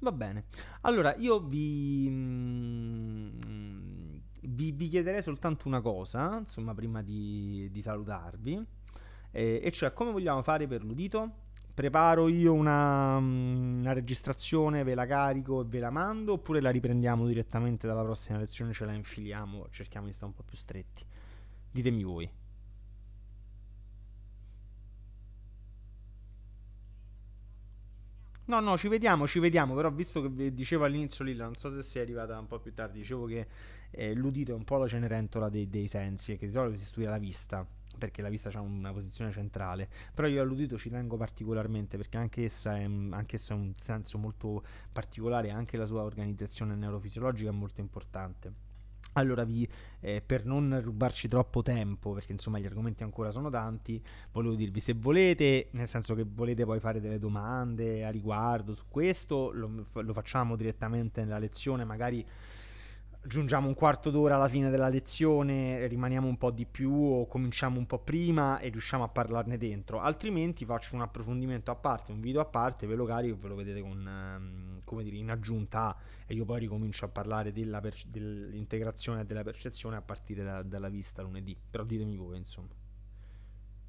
Va bene. Allora, io vi, mm, vi, vi chiederei soltanto una cosa, insomma, prima di, di salutarvi, eh, e cioè come vogliamo fare per l'udito? Preparo io una, mm, una, registrazione, ve la carico e ve la mando, oppure la riprendiamo direttamente dalla prossima lezione, ce la infiliamo, cerchiamo di stare un po' più stretti. Ditemi voi. No, no, ci vediamo, ci vediamo, però visto che dicevo all'inizio Lilla, non so se sei arrivata un po' più tardi, dicevo che eh, l'udito è un po' la cenerentola dei, dei sensi e che di solito si studia la vista, perché la vista ha una posizione centrale, però io all'udito ci tengo particolarmente perché anche essa è, anche essa è un senso molto particolare, anche la sua organizzazione neurofisiologica è molto importante. Allora, vi, eh, per non rubarci troppo tempo, perché insomma gli argomenti ancora sono tanti, volevo dirvi se volete, nel senso che volete poi fare delle domande a riguardo su questo, lo, lo facciamo direttamente nella lezione, magari aggiungiamo un quarto d'ora alla fine della lezione, rimaniamo un po' di più o cominciamo un po' prima e riusciamo a parlarne dentro, altrimenti faccio un approfondimento a parte, un video a parte, ve lo carico, e ve lo vedete con, ehm, come dire, in aggiunta e io poi ricomincio a parlare della perce- dell'integrazione e della percezione a partire da, dalla vista lunedì, però ditemi voi insomma.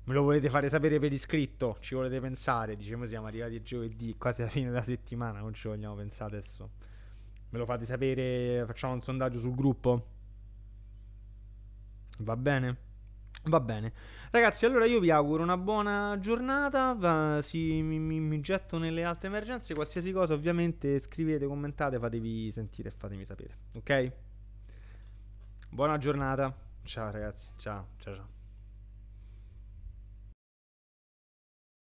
Me lo volete fare sapere per iscritto, ci volete pensare, diciamo siamo arrivati giovedì, quasi alla fine della settimana, non ci vogliamo pensare adesso. Me lo fate sapere, facciamo un sondaggio sul gruppo. Va bene? Va bene. Ragazzi, allora io vi auguro una buona giornata. Va, sì, mi, mi, mi, getto nelle altre emergenze. Qualsiasi cosa, ovviamente, scrivete, commentate, fatevi sentire e fatemi sapere. Ok? Buona giornata. Ciao ragazzi. Ciao, ciao, ciao.